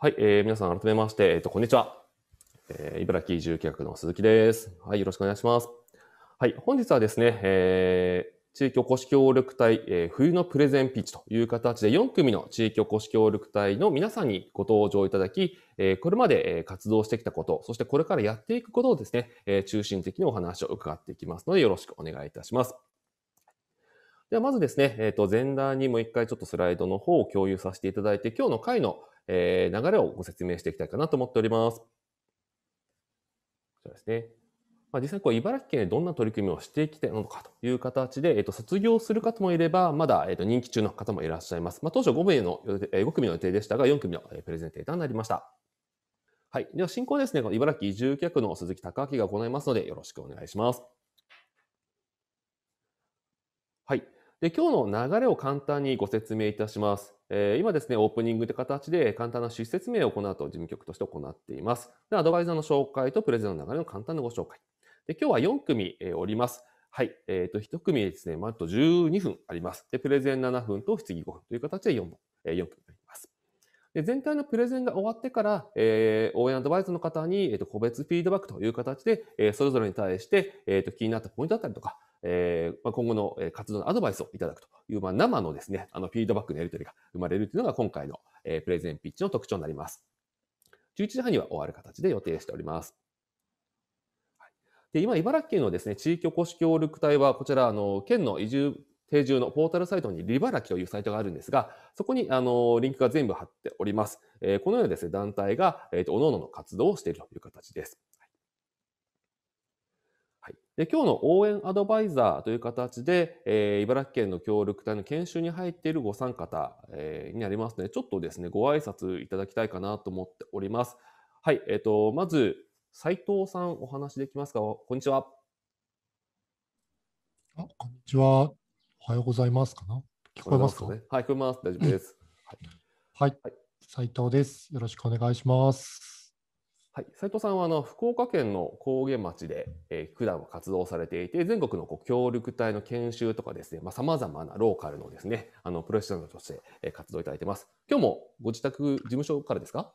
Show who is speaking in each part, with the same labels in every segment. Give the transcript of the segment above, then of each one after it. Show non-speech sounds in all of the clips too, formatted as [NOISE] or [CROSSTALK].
Speaker 1: はい、えー、皆さん改めまして、えっ、ー、と、こんにちは。えー、茨城住居学の鈴木です。はい、よろしくお願いします。はい、本日はですね、えー、地域おこし協力隊、えー、冬のプレゼンピッチという形で4組の地域おこし協力隊の皆さんにご登場いただき、えー、これまで活動してきたこと、そしてこれからやっていくことをですね、えー、中心的にお話を伺っていきますので、よろしくお願いいたします。ではまずですね、えっ、ー、と、前段にもう一回ちょっとスライドの方を共有させていただいて、今日の回の、えー、流れをご説明していきたいかなと思っております。そうですね。まあ、実際こう茨城県でどんな取り組みをしてきたのかという形で、えっと、卒業する方もいれば、まだ、えっと、任期中の方もいらっしゃいます。まあ、当初5名の、5組の予定でしたが、4組のプレゼンテーターになりました。はい。では、進行ですね、この茨城移住客の鈴木隆明が行いますので、よろしくお願いします。はい。で、今日の流れを簡単にご説明いたします。えー、今ですね、オープニングって形で簡単な趣旨説明をこの後事務局として行っています。で、アドバイザーの紹介とプレゼンの流れの簡単なご紹介。で、今日は4組、えー、おります。はい。えっ、ー、と、1組ですね、まあ、と12分あります。で、プレゼン7分と質疑5分という形で4えー、4分で全体のプレゼンが終わってから、えー、応援アドバイスの方に、えー、と個別フィードバックという形で、えー、それぞれに対して、えー、と気になったポイントだったりとか、えーまあ、今後の活動のアドバイスをいただくという、まあ、生のですね、あのフィードバックのやり取りが生まれるというのが今回の、えー、プレゼンピッチの特徴になります。11時半には終わる形で予定しております。で今、茨城県のですね、地域おこし協力隊は、こちら、あの、県の移住定住のポータルサイトにリバラキというサイトがあるんですが、そこにあのリンクが全部貼っております。えー、このようなですね、団体が、えーと、各々の活動をしているという形です。はい、で今日の応援アドバイザーという形で、えー、茨城県の協力隊の研修に入っているご参加方、えー、になりますの、ね、で、ちょっとですね、ご挨拶いただきたいかなと思っております。はい、えっ、ー、と、まず、斉藤さんお話できますかこんにちは。
Speaker 2: あ、こんにちは。おはようございますかな。聞こえますかね。
Speaker 1: はい、聞こえます。大丈夫です。
Speaker 2: はい、斉、はい、藤です。よろしくお願いします。
Speaker 1: はい、斉藤さんはあの福岡県の高原町で、えー、普段は活動されていて、全国のこう協力隊の研修とかですね、まあさまざまなローカルのですね、あのプロフェッショナルとして、えー、活動いただいてます。今日もご自宅事務所からですか。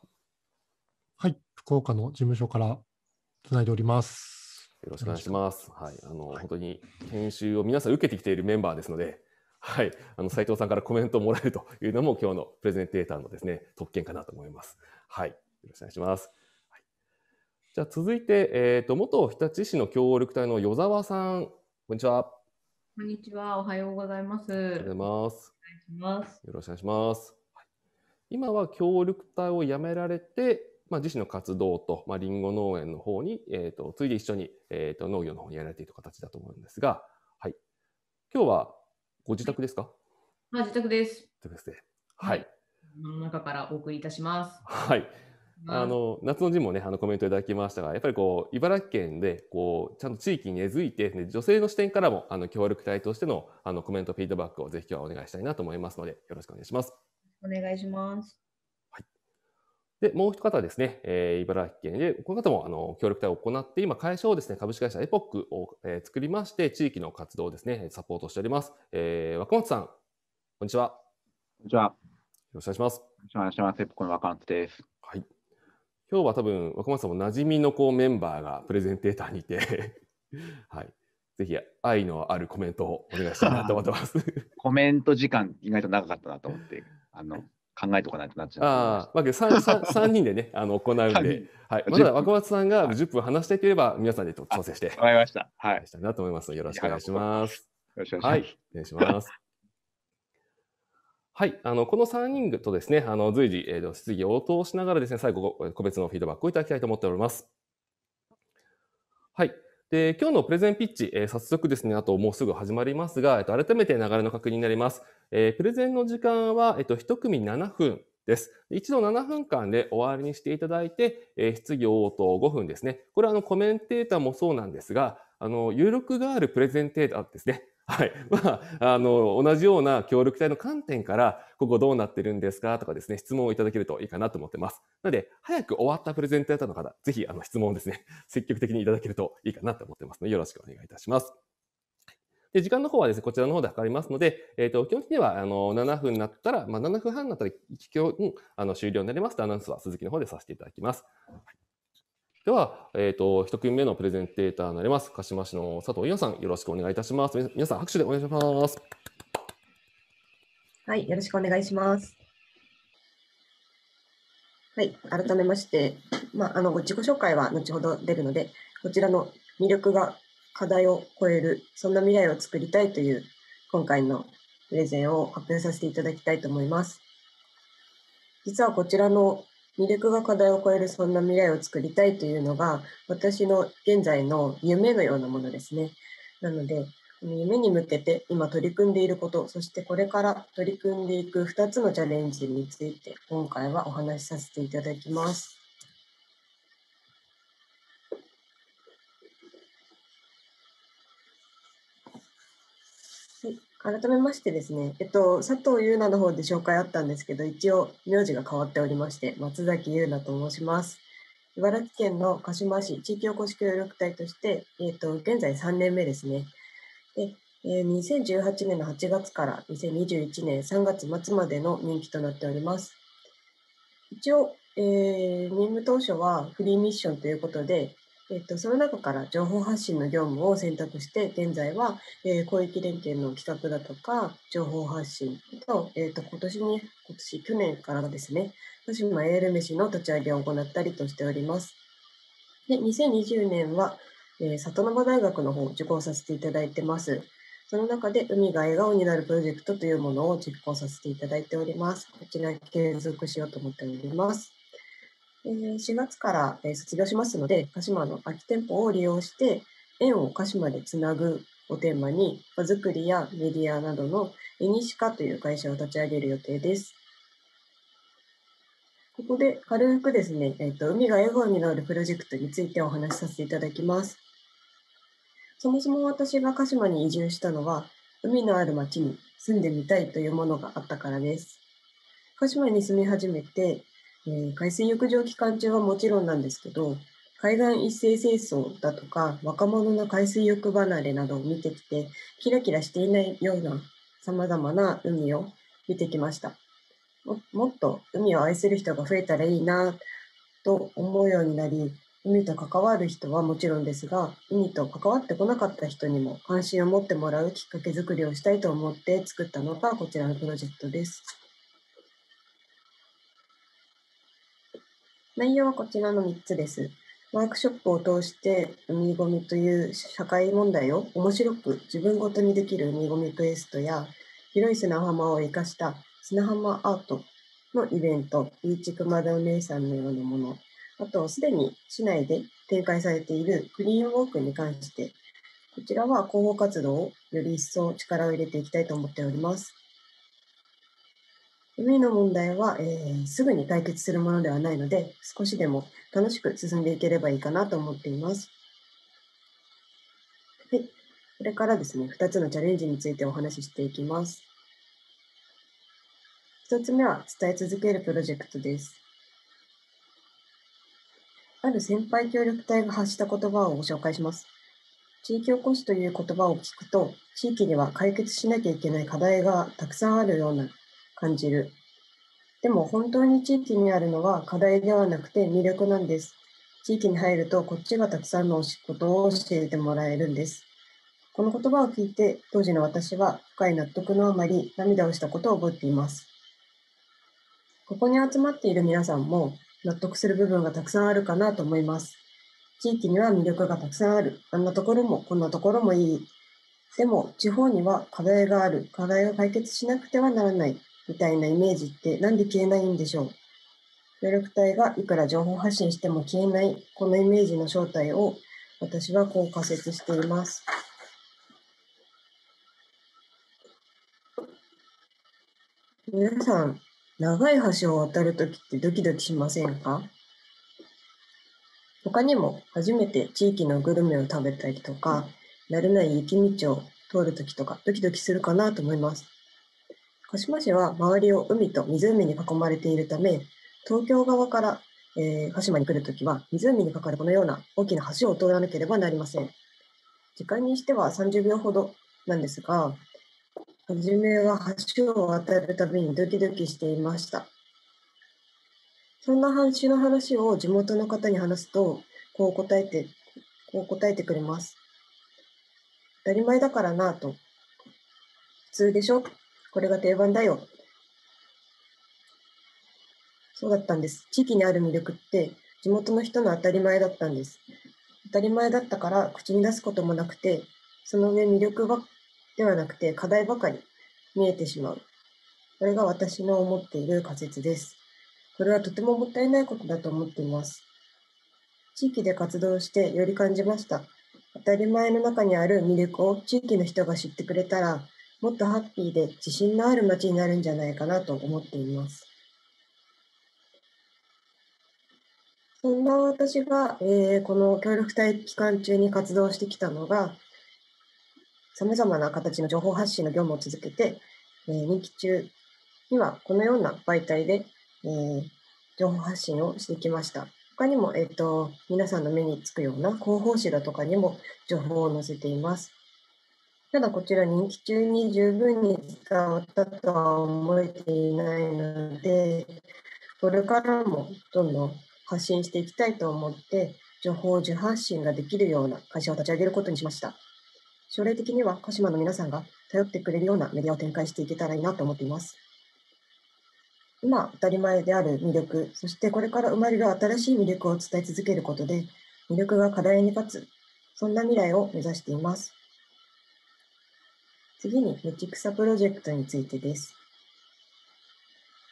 Speaker 1: はい、
Speaker 2: 福岡の事務所からつないでおります。よろしくお願いし
Speaker 1: ます。はい、あの、はい、本当に研修を皆さん受けてきているメンバーですので、はい、あの斉藤さんからコメントをもらえるというのも今日のプレゼンテーターのですね特権かなと思います。はい、よろしくお願いします。はい、じゃあ続いてえっ、ー、と元日立市の協力隊の与沢さん、こんにちは。
Speaker 3: こんにちは、おはようございます。おはようございます。
Speaker 1: よろしくお願いします。はい、今は協力隊を辞められて、まあ、自身の活動と、まあ、リンゴ農園の方に、えっ、ー、と、ついで一緒に、えっ、ー、と、農業の方にやられている形だと思うんですが、はい。今日はご自宅ですか
Speaker 3: まあ、自宅です。自
Speaker 1: 宅ですね。はい。
Speaker 3: の中からお送りいたします。
Speaker 1: はい。あの夏の陣もねあのコメントいただきましたがやっぱりこう茨城県でこうちゃんと地域に根付いて、ね、女性の視点からもあの協力隊としてのあのコメントフィードバックをぜひ今日はお願いしたいなと思いますのでよろしくお願いします。
Speaker 3: お願いします。
Speaker 1: で、もう一方ですね、えー、茨城県で、この方もあの協力隊を行って、今、会社をですね、株式会社エポックを、えー、作りまして、地域の活動をですね、サポートしております。えー、若松さん、こんにちは。こんにちは。よろしくお願いします。よろしくお願いします。エポックの若松です。はい。今日は多分、若松さんも馴染みのこうメンバーがプレゼンテーターにいて [LAUGHS] はい。ぜひ愛のあるコメントをお願いしたいなと思ってます [LAUGHS] コメント時間、意外と長かったな
Speaker 4: と思って、あの、考えとかないとなっちゃう。ああ、
Speaker 1: まあ、3, 三、[LAUGHS] 三人でね、あの行うんで、はい。まだ若松さんが10分話しいければ、皆さんで調整して。わかりました。はい。したいなと思いますよろしくお願いします。よろしくお願いします。はい、お願いします。はい。あの、この3人とですね、あの、随時、えー、質疑応答しながらですね、最後、個別のフィードバックをいただきたいと思っております。はい。で、今日のプレゼンピッチ、えー、早速ですね、あともうすぐ始まりますが、えっと、改めて流れの確認になります。えー、プレゼンの時間は、えっと、1組7分です。一度7分間で終わりにしていただいて、えー、質疑応答5分ですね。これはあのコメンテーターもそうなんですが、あの、有力があるプレゼンテーターですね。はい。[LAUGHS] まあ、あの、同じような協力隊の観点から、ここどうなってるんですかとかですね、質問をいただけるといいかなと思ってます。なので、早く終わったプレゼンテーターの方、ぜひ、あの、質問をですね、[LAUGHS] 積極的にいただけるといいかなと思ってますので、よろしくお願いいたします。で、時間の方はですね、こちらの方で測りますので、えっ、ー、と、基本的には、あの、7分になったら、まあ、7分半になったら、今日、あの、終了になりますと、アナウンスは鈴木の方でさせていただきます。はいでは、えっ、ー、と、一組目のプレゼンテーターになります。鹿島市の佐藤伊代さん、よろしくお願いいたします。皆さん、拍手でお願いします。
Speaker 5: はい、よろしくお願いします。はい、改めまして、まあ、あの、自己紹介は後ほど出るので、こちらの魅力が課題を超える、そんな未来を作りたいという、今回のプレゼンを発表させていただきたいと思います。実はこちらの魅力が課題を超えるそんな未来を作りたいというのが私の現在の夢のようなものですね。なので夢に向けて今取り組んでいることそしてこれから取り組んでいく2つのチャレンジについて今回はお話しさせていただきます。改めましてですね、えっと、佐藤優奈の方で紹介あったんですけど、一応、名字が変わっておりまして、松崎優奈と申します。茨城県の鹿島市地域おこし協力隊として、えっと、現在3年目ですね。で、えー、2018年の8月から2021年3月末までの任期となっております。一応、えー、任務当初はフリーミッションということで、えっと、その中から情報発信の業務を選択して、現在は、えー、広域連携の企画だとか、情報発信と、えっ、ー、と、今年に、今年、去年からですね、私島エール飯の立ち上げを行ったりとしております。で、2020年は、えー、里沼大学の方を受講させていただいてます。その中で、海が笑顔になるプロジェクトというものを実行させていただいております。こちら継続しようと思っております。4月から卒業しますので、鹿島の空き店舗を利用して、縁を鹿島でつなぐをテーマに、場作りやメディアなどのエニシカという会社を立ち上げる予定です。ここで軽くですね、えっ、ー、と、海が笑顔になるプロジェクトについてお話しさせていただきます。そもそも私が鹿島に移住したのは、海のある町に住んでみたいというものがあったからです。鹿島に住み始めて、えー、海水浴場期間中はもちろんなんですけど、海岸一斉清掃だとか、若者の海水浴離れなどを見てきて、キラキラしていないような様々な海を見てきました。ももっと海を愛する人が増えたらいいなと思うようになり、海と関わる人はもちろんですが、海と関わってこなかった人にも関心を持ってもらうきっかけづくりをしたいと思って作ったのがこちらのプロジェクトです。内容はこちらの3つです。ワークショップを通して海ごみという社会問題を面白く自分ごとにできる海ごみクエストや広い砂浜を生かした砂浜アートのイベント、ビーチ熊田お姉さんのようなもの、あとすでに市内で展開されているクリーンウォークに関して、こちらは広報活動をより一層力を入れていきたいと思っております。海の問題は、えー、すぐに解決するものではないので、少しでも楽しく進んでいければいいかなと思っています。はい。これからですね、2つのチャレンジについてお話ししていきます。1つ目は、伝え続けるプロジェクトです。ある先輩協力隊が発した言葉をご紹介します。地域おこしという言葉を聞くと、地域には解決しなきゃいけない課題がたくさんあるような感じる。でも本当に地域にあるのは課題ではなくて魅力なんです。地域に入るとこっちがたくさんのことを教えてもらえるんです。この言葉を聞いて当時の私は深い納得のあまり涙をしたことを覚えています。ここに集まっている皆さんも納得する部分がたくさんあるかなと思います。地域には魅力がたくさんある。あんなところもこんなところもいい。でも地方には課題がある。課題を解決しなくてはならない。みたいなイメージってなんで消えないんでしょう協力隊がいくら情報発信しても消えないこのイメージの正体を私はこう仮説しています。皆さん、長い橋を渡るときってドキドキしませんか他にも初めて地域のグルメを食べたりとか、慣れない雪道を通るときとかドキドキするかなと思います。鹿島市は周りを海と湖に囲まれているため、東京側から、えー、鹿島に来るときは、湖にかかるこのような大きな橋を通らなければなりません。時間にしては30秒ほどなんですが、初めは橋を渡るたびにドキドキしていました。そんな橋の話を地元の方に話すと、こう答えて、こう答えてくれます。当たり前だからなと。普通でしょこれが定番だよ。そうだったんです。地域にある魅力って地元の人の当たり前だったんです。当たり前だったから口に出すこともなくて、その上魅力ばではなくて課題ばかり見えてしまう。これが私の思っている仮説です。これはとてももったいないことだと思っています。地域で活動してより感じました。当たり前の中にある魅力を地域の人が知ってくれたら、もっとハッピーで自信のある街になるんじゃないかなと思っています。そんな私が、えー、この協力隊期間中に活動してきたのが、さまざまな形の情報発信の業務を続けて、えー、任期中にはこのような媒体で、えー、情報発信をしてきました。他にも、えーと、と皆さんの目につくような広報誌だとかにも情報を載せています。ただこちら任期中に十分に伝わったとは思えていないので、これからもどんどん発信していきたいと思って、情報受発信ができるような会社を立ち上げることにしました。将来的には鹿島の皆さんが頼ってくれるようなメディアを展開していけたらいいなと思っています。今、当たり前である魅力、そしてこれから生まれる新しい魅力を伝え続けることで、魅力が課題に立つ、そんな未来を目指しています。次に、道草プロジェクトについてです。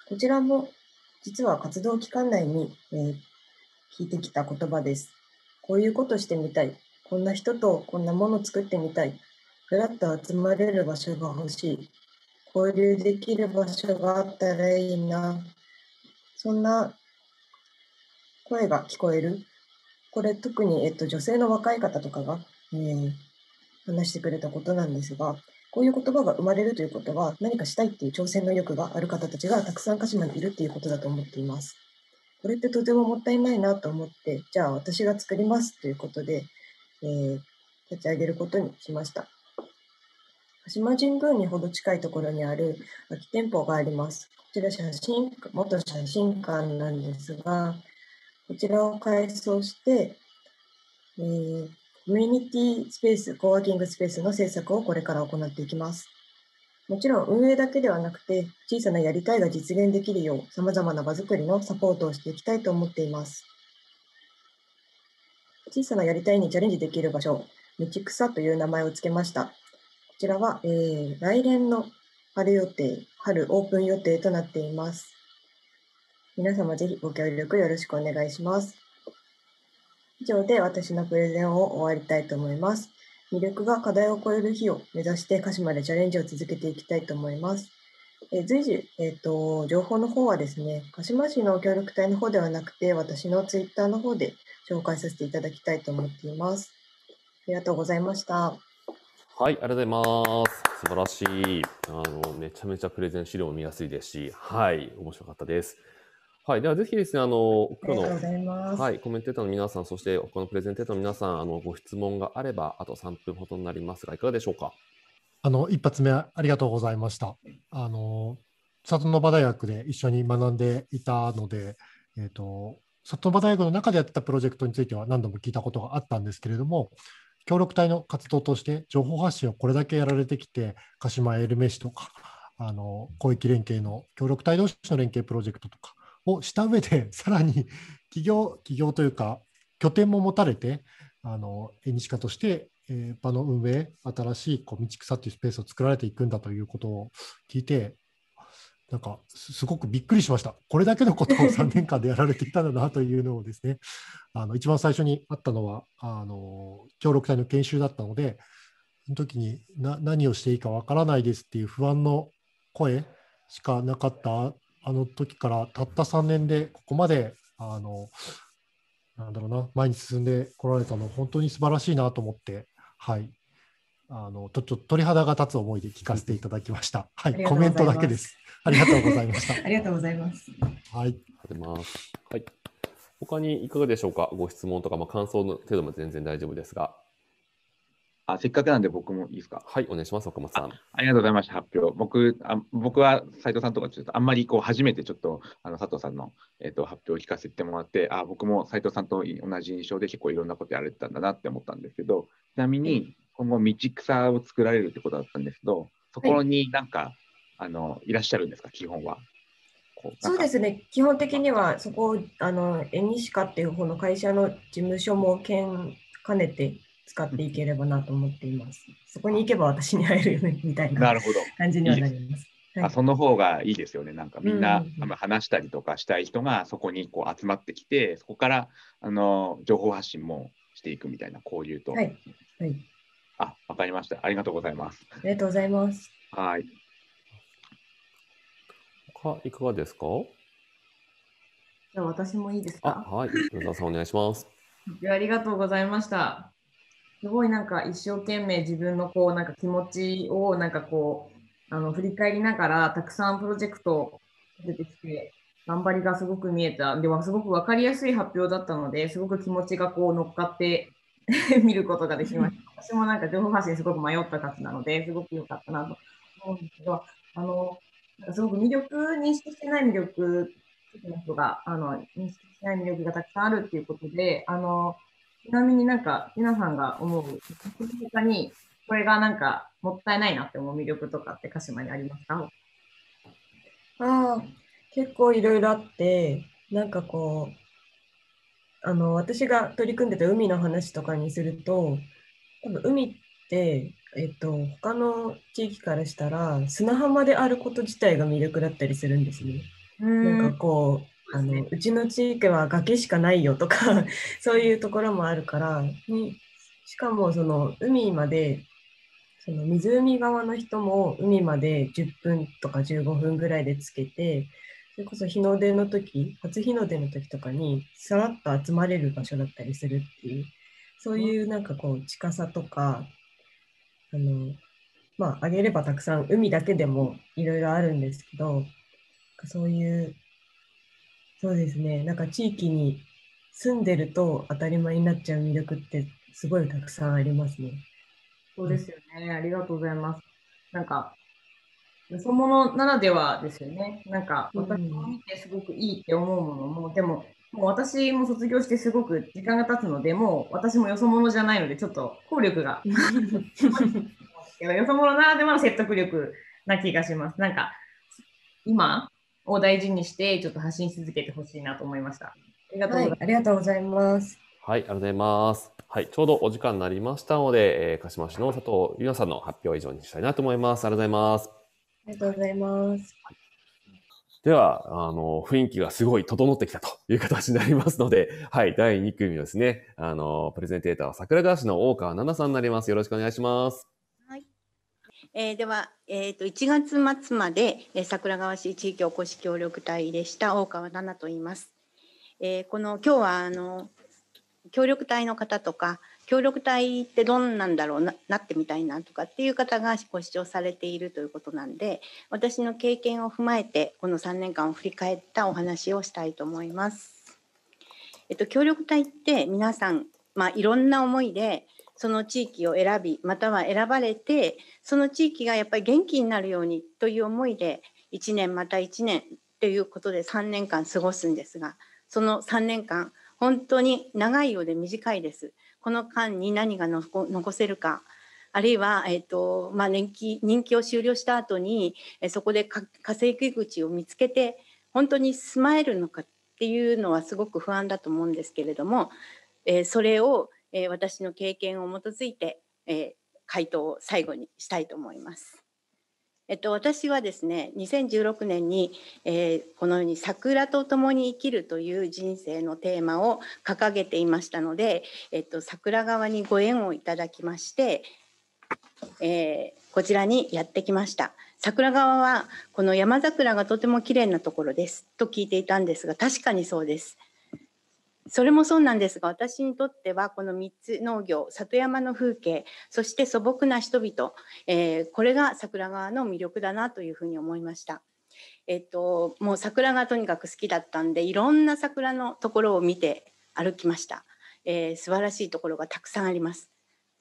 Speaker 5: こちらも、実は活動期間内に、えー、聞いてきた言葉です。こういうことしてみたい。こんな人とこんなもの作ってみたい。ふらっと集まれる場所が欲しい。交流できる場所があったらいいな。そんな声が聞こえる。これ特に、えっと、女性の若い方とかが、えー、話してくれたことなんですが、こういう言葉が生まれるということは、何かしたいっていう挑戦の意欲がある方たちがたくさん鹿島にいるっていうことだと思っています。これってとてももったいないなと思って、じゃあ私が作りますということで、えー、立ち上げることにしました。鹿島神宮にほど近いところにある空き店舗があります。こちら写真、元写真館なんですが、こちらを改装して、えー、コミュニティスペース、コワーキングスペースの制作をこれから行っていきます。もちろん運営だけではなくて、小さなやりたいが実現できるよう、様々な場づくりのサポートをしていきたいと思っています。小さなやりたいにチャレンジできる場所、道草という名前を付けました。こちらは、えー、来年の春予定、春オープン予定となっています。皆様ぜひご協力よろしくお願いします。以上で私のプレゼンを終わりたいと思います。魅力が課題を超える日を目指して鹿島でチャレンジを続けていきたいと思います。え随時、えーと、情報の方はですね、鹿島市の協力隊の方ではなくて、私のツイッターの方で紹介させていただきたいと思っています。ありがとうございました。はい、
Speaker 1: ありがとうございます。素晴らしい。あの、めちゃめちゃプレゼン資料も見やすいですし、はい、面白かったです。はい、ではぜひですね、あの、今日の、はい、コメンテーターの皆さん、そしてこのプレゼンテーターの皆さん、あの、ご質問があれば、あと3分ほどになりますが、いかがでしょうか。
Speaker 2: あの、一発目、ありがとうございました。あの、里の場大学で一緒に学んでいたので、えっ、ー、と、里の場大学の中でやってたプロジェクトについては何度も聞いたことがあったんですけれども、協力隊の活動として情報発信をこれだけやられてきて、鹿島エルメ市とか、あの広域連携の協力隊同士の連携プロジェクトとか、をした上で、[LAUGHS] さらに企業企業というか、拠点も持たれて、あの縁日家として、えー、場の運営、新しいこう道草というスペースを作られていくんだということを聞いて、なんかすごくびっくりしました。これだけのことを3 [LAUGHS] 年間でやられていたんだなというのをですね、あの一番最初にあったのは、あの協力隊の研修だったので、その時にな何をしていいかわからないですっていう不安の声しかなかったあの時からたった3年でここまであのなんだろうな前に進んでこられたの本当に素晴らしいなと思って、はい、あのちょっと鳥肌が立つ思いで聞かせていただきました。はい、コメントだけです。ありがとうございました。あ
Speaker 5: りがとうございます。
Speaker 1: はい。はい。他にいかがでしょうか。ご質問とかまあ感想の程度も全然大丈夫ですが。あせっかくなんで僕もいいですか。はい、お願いします、岡本さんあ。ありがとうございました、発表。僕、あ僕は斉藤さんとかちょっとあんまり
Speaker 4: こう初めてちょっとあの佐藤さんの、えーと、発表を聞かせてもらって、あ僕も斉藤さんと同じ印象で結構いろんなことやられてたんだなって思ったんですけど、ちなみに今後、道草を作られるってことだったんですけど、そこになんか、はい、あのいらっしゃるんですか、基本は。そうで
Speaker 5: すね、基本的にはそこをあの、エニシカっていう方の会社の事務所も兼ねて使っていければなと思っています。そこに行けば私に会えるよねみたいな感じにはなりま
Speaker 4: す。あその方がいいですよね。なんかみんな、うんうん、話したりとかしたい人がそこにこう集まってきて、そこからあの情報発信もしていくみたいな交流と。はい。はい、あ、わかりました。ありがとう
Speaker 1: ございます。
Speaker 5: ありがとうございます。
Speaker 1: はい。かいかがですか。
Speaker 5: じゃ私もいいですか。
Speaker 1: はい。さんお願いします。
Speaker 3: [LAUGHS] ありがとうございました。すごいなんか一生懸命自分のこうなんか気持ちをなんかこうあの振り返りながらたくさんプロジェクト出てきて頑張りがすごく見えたではすごく分かりやすい発表だったのですごく気持ちがこう乗っかって [LAUGHS] 見ることができました。[LAUGHS] 私もなんか情報発信すごく迷ったたなのですごく良かったなと思うんですけどあのなんかすごく魅力認識してない魅力の人があの認識してない魅力がたくさんあるっていうことであのちなみになんか、皆さんが思う、他にこれがなんか
Speaker 5: もったいないなって思う魅力とかって鹿島にありますかあ結構いろいろあって、なんかこう、あの私が取り組んでた海の話とかにすると、多分海って、えっと、他の地域からしたら砂浜であること自体が魅力だったりするんですね。んなんかこうあのうちの地域は崖しかないよとか [LAUGHS] そういうところもあるからにしかもその海までその湖側の人も海まで10分とか15分ぐらいでつけてそれこそ日の出の時初日の出の時とかにさらっと集まれる場所だったりするっていうそういうなんかこう近さとかあのまああげればたくさん海だけでもいろいろあるんですけどそういうそうですね。なんか地域に住んでると当たり前になっちゃう魅力ってすごいたくさんありますね。そうですよね。あり
Speaker 3: がとうございます。なんか、よそ者ならではですよね。なんか、私も見てすごくいいって思うものも、うん、でも、もう私も卒業してすごく時間が経つので、もう私もよそ者じゃないので、ちょっと効力が。[LAUGHS] [LAUGHS] よそ者ならではの説得力な気がします。なんか、今、を大事にしてちょっと発信し続けてほしいなと思いました。あ
Speaker 5: りがとうございます。はい、ありがとうございます。
Speaker 1: はい、ありがとうございます。はい、ちょうどお時間になりましたので、えー、鹿島市の佐藤優奈さんの発表を以上にしたいなと思います。ありがとうございます。
Speaker 5: ありがとうございます。はい
Speaker 1: では、あの、雰囲気がすごい整ってきたという形になりますので、[LAUGHS] はい、第2組ですね、あの、プレゼンテーターは桜川市の大川奈々さんになります。よろしくお願いします。
Speaker 6: えー、では、えーと、1月末まで、えー、桜川市地域おこし協力隊でした大川奈々と言います。えー、この今日はあの協力隊の方とか協力隊ってどんなんだろうななってみたいなとかっていう方がご視聴されているということなんで私の経験を踏まえてこの3年間を振り返ったお話をしたいと思います。えっ、と、協力隊って皆さん、まあ、いろんな思いでその地域を選びまたは選ばれてその地域がやっぱり元気になるようにという思いで1年また1年ということで3年間過ごすんですがその3年間本当に長いようで短いです。この間に何が残せるかあるいは、えーとまあ、年期任期を終了した後にえそこで稼ぎ口を見つけて本当に住まえるのかっていうのはすごく不安だと思うんですけれども、えー、それをえー、私の経験を基づいて、えー、回答を最後にしたいと思います。えっと、私はですね2016年に、えー、このように「桜と共に生きる」という人生のテーマを掲げていましたので、えっと、桜川にご縁をいただきまして、えー、こちらにやってきました桜川はこの山桜がとても綺麗なところですと聞いていたんですが確かにそうですそれもそうなんですが私にとってはこの3つ農業里山の風景そして素朴な人々、えー、これが桜川の魅力だなというふうに思いました。えっと、もう桜がとにかく好きだったんでいろんな桜のところを見て歩きました、えー、素晴らしいところがたくさんあります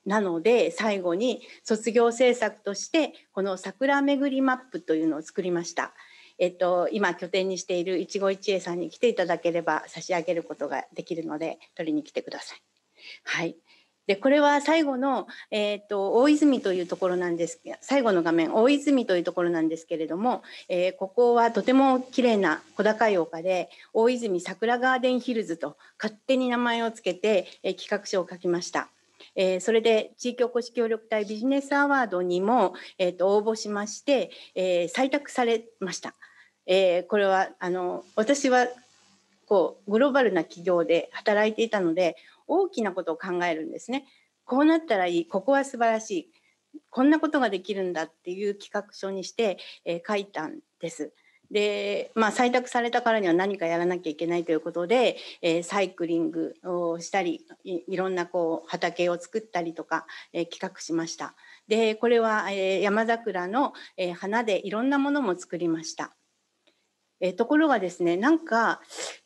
Speaker 6: なので最後に卒業制作としてこの桜巡りマップというのを作りました、えっと、今拠点にしているいちご一会さんに来ていただければ差し上げることができるので取りに来てください。はい、でこれは最後の、えーと、と大泉というところなんです最後の画面大泉というところなんですけれども、えー、ここはとても綺麗な小高い丘で大泉桜ガーデンヒルズと勝手に名前をつけて、えー、企画書を書きました。えー、それで地域おこし協力隊ビジネスアワードにも、えーと、と応募しまして、え採択されました。えー、これはあの私はこうグローバルな企業で働いていたので大きなことを考えるんですね。こうなったらいいここは素晴らしいこんなことができるんだっていう企画書にして、えー、書いたんです。で、まあ、採択されたからには何かやらなきゃいけないということで、えー、サイクリングをしたりいろんなこう畑を作ったりとか、えー、企画しました。でこれは、えー、山桜の、え花でいろんなものも作りました。えところがですねなんか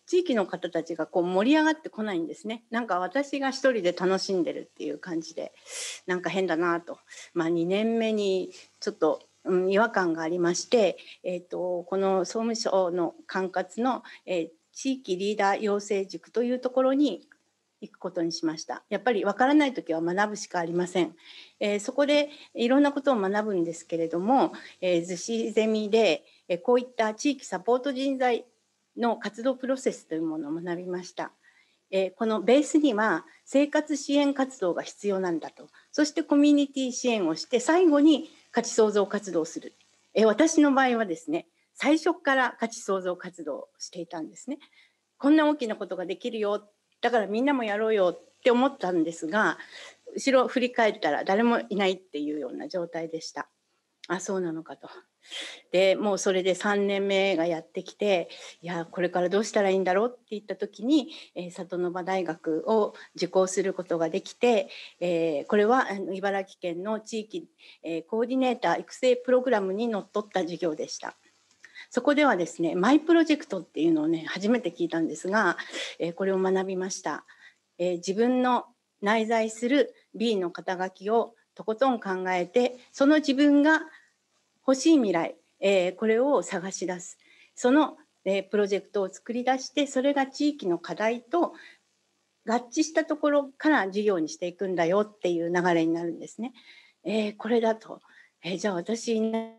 Speaker 6: 地域の方たちがこう盛り上がってこないんですねなんか私が一人で楽しんでるっていう感じでなんか変だなと、まあ、2年目にちょっと、うん、違和感がありまして、えーと、この総務省の管轄の、えー、地域リーダー養成塾というところに行くことにしました。やっぱりわからない時は学ぶしかありません。えー、そこでいろんなことを学ぶんですけれども、えー、図紙ゼミで、えこういった地域サポート人材の活動プロセスというものを学びました。えこのベースには生活支援活動が必要なんだとそしてコミュニティ支援をして最後に価値創造活動をする、え私の場合はですね最初から価値創造活動をしていたんですねこんな大きなことができるよだからみんなもやろうよって思ったんですが後ろ振り返ったら誰もいないっていうような状態でしたあそうなのかとでもうそれで3年目がやってきていやこれからどうしたらいいんだろうって言った時に、えー、里場大学を受講することができて、えー、これは茨城県の地域、えー、コーディネーター育成プログラムにのっとった授業でした。そこではですねマイプロジェクトっていうのをね初めて聞いたんですが、えこれを学びました、え自分の内在する B の肩書きをとことん考えてその自分が欲しい未来、えー、これを探し出すその、えー、プロジェクトを作り出してそれが地域の課題と合致したところから事業にしていくんだよっていう流れになるんですね。えー、これだと、えー、じゃあ私何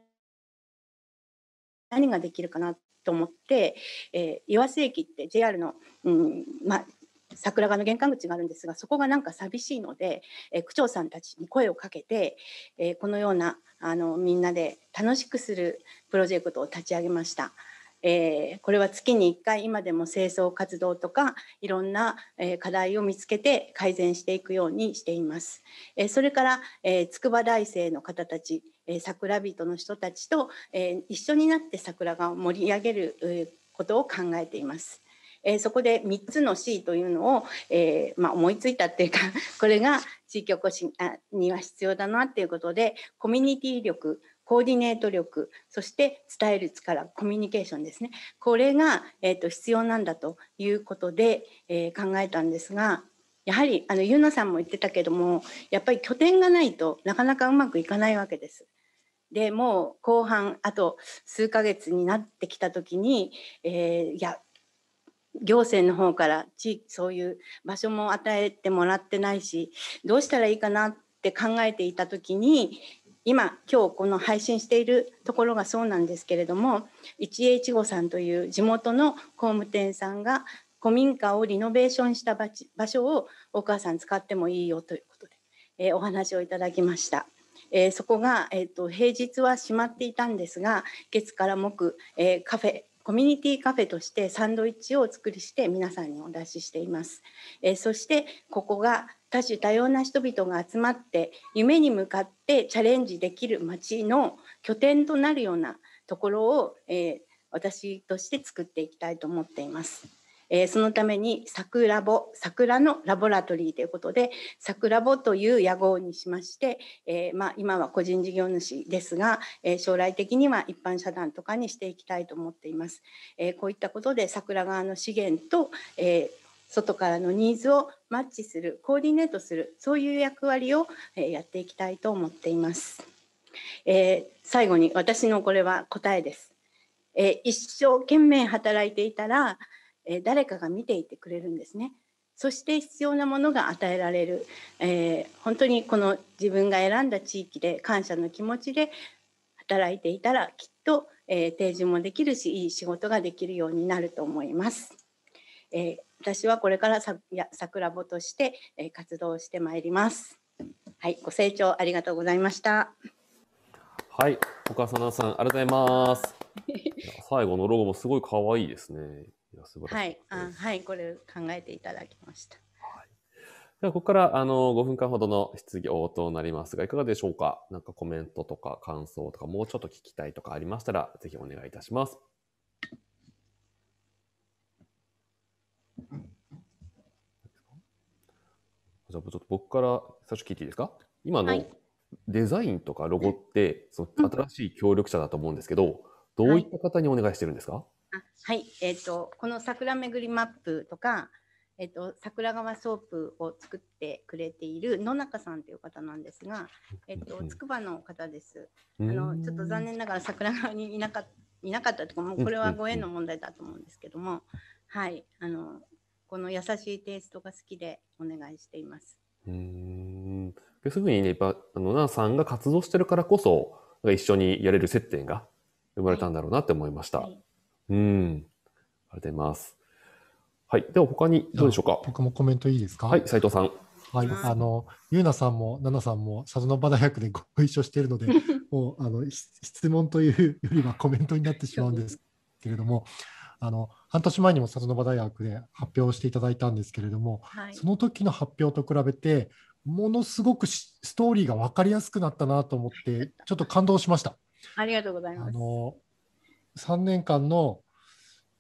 Speaker 6: ができるかなと思って、えー、岩瀬駅って JR の、うんまあ、桜川の玄関口があるんですがそこがなんか寂しいので、えー、区長さんたちに声をかけて、えー、このようなあのみんなで楽しくするプロジェクトを立ち上げました。えー、これは月に1回今でも清掃活動とかいろんな、え課題を見つけて改善していくようにしています。えそれから、え筑波大生の方たち、え桜人の人たちと、え一緒になって桜が盛り上げる、ことを考えています。えそこで3つの C というのを、えまあ、思いついたっていうか [LAUGHS] これが地域おこしには必要だなっていうことでコミュニティ力コーディネート力そして伝える力コミュニケーションですねこれが、えーと、必要なんだということで、えー、考えたんですがやはりあのゆなさんも言ってたけどもやっぱり拠点がないとなかなかうまくいかないわけです。でもう後半あと数ヶ月になってきた時に、えー、いや行政の方から地そういう場所も与えてもらってないしどうしたらいいかなって考えていた時に今今日この配信しているところがそうなんですけれども一栄一五さんという地元の工務店さんが古民家をリノベーションした場所をお母さん使ってもいいよということで、えー、お話をいただきました。えー、そこが、えーと、平日は閉まっていたんですが月から木、えー、カフェコミュニティカフェとしてサンドイッチをお作りして皆さんにお出ししています。えー、そしてここが多種多様な人々が集まって夢に向かってチャレンジできる街の拠点となるようなところを、えー、私として作っていきたいと思っています。えー、そのために桜ボ桜のラボラトリーということで桜ボという屋号にしまして、えー、まあ、今は個人事業主ですが、えー、将来的には一般社団とかにしていきたいと思っています。えこういったことで桜側の資源と、え外からのニーズをマッチするコーディネートするそういう役割を、えやっていきたいと思っています。え最後に私のこれは答えです。え一生懸命働いていたらえ誰かが見ていてくれるんですね。そして必要なものが与えられる、えー、本当にこの自分が選んだ地域で感謝の気持ちで働いていたらきっと、えー、定住もできるしいい仕事ができるようになると思います。えー、私はこれからさや桜ぼとして、え活動してまいります。はい、ご清聴ありがとうございました。
Speaker 1: はい、岡園さんありがとうございます。[LAUGHS] 最後のロゴもすごい可愛いですね。いや素晴らしいはい
Speaker 6: あ。はい、これ考えていただきました。はい、
Speaker 1: ではここからあの5分間ほどの質疑応答になりますが、いかがでしょうかなんかコメントとか感想とか、もうちょっと聞きたいとかありましたら、ぜひお願いいたします。じゃあちょっと僕から最初聞いていいですか今のデザインとかロゴって、その新しい協力者だと思うんですけど、どういった方にお願いしてるんですか、はい
Speaker 6: はい、えっ、ー、とこの桜めぐりマップとか、えっ、ー、と桜川ソープを作ってくれている野中さんという方なんですが、えっ、ー、と筑波の方です。あのちょっと残念ながら桜川にいなかいなかったとかもうこれはご縁の問題だと思うんですけども、はい、あのこの優しいテイストが好きでお願いしています。
Speaker 1: うん。要するにね、やっぱ野中さんが活動してるからこそ、一緒にやれる接点が生まれたんだろうなって思いました。はいはいうん。ありがとうございます。はい。では他にどうでしょうか。僕もコメントいいですか。はい、斉藤さん。
Speaker 2: はい、あの、ゆうなさんも、ななさんも、佐渡の場大学でご一緒しているので、[LAUGHS] もう、あの、質問というよりはコメントになってしまうんですけれども、あの、半年前にも佐渡の場大学で発表していただいたんですけれども、はい、その時の発表と比べて、ものすごくストーリーが分かりやすくなったなと思って、ちょっと感動しました。
Speaker 6: ありがとうございます。あ
Speaker 2: の3年間の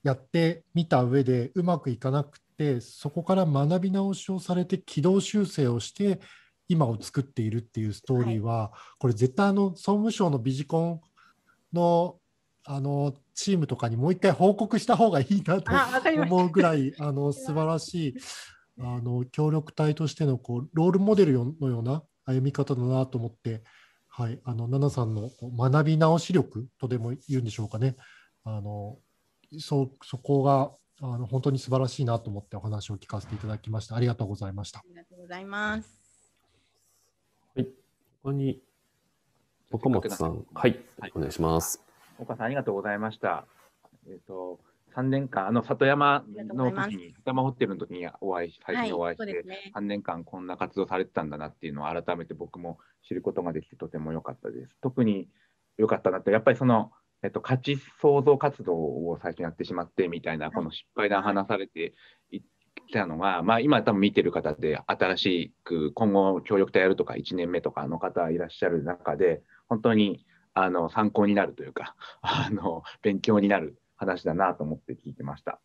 Speaker 2: やってみた上でうまくいかなくてそこから学び直しをされて軌道修正をして今を作っているっていうストーリーは、はい、これ絶対あの総務省のビジコンのあのチームとかにもう一回報告した方がいいなと思うぐらい [LAUGHS] あの素晴らしいあの協力隊としてのこうロールモデルのような歩み方だなと思ってはい、あの奈々さんの学び直し力とでも言うんでしょうかね、あのそそこがあの本当に素晴らしいなと思ってお話を聞かせていただきました。ありがとうございました。あり
Speaker 4: がとうございます。
Speaker 1: はい、ここに岡本さん、はい、はい、お願いします。
Speaker 4: 岡さん、ありがとうございました。えっ、ー、と。3年間、あの里山の時に、里山ホテルの時にお会い、最初にお会いして、はいね、3年間こんな活動されてたんだなっていうのを改めて僕も知ることができてとても良かったです。特に良かったなって、やっぱりその、えっと、価値創造活動を最にやってしまってみたいな、この失敗談話されていたのが、まあ、今多分見てる方で、新しく今後協力隊やるとか、1年目とかの方いらっしゃる中で、本当にあの参考になるというか、[LAUGHS] あの勉強になる話だなと思って聞いてました。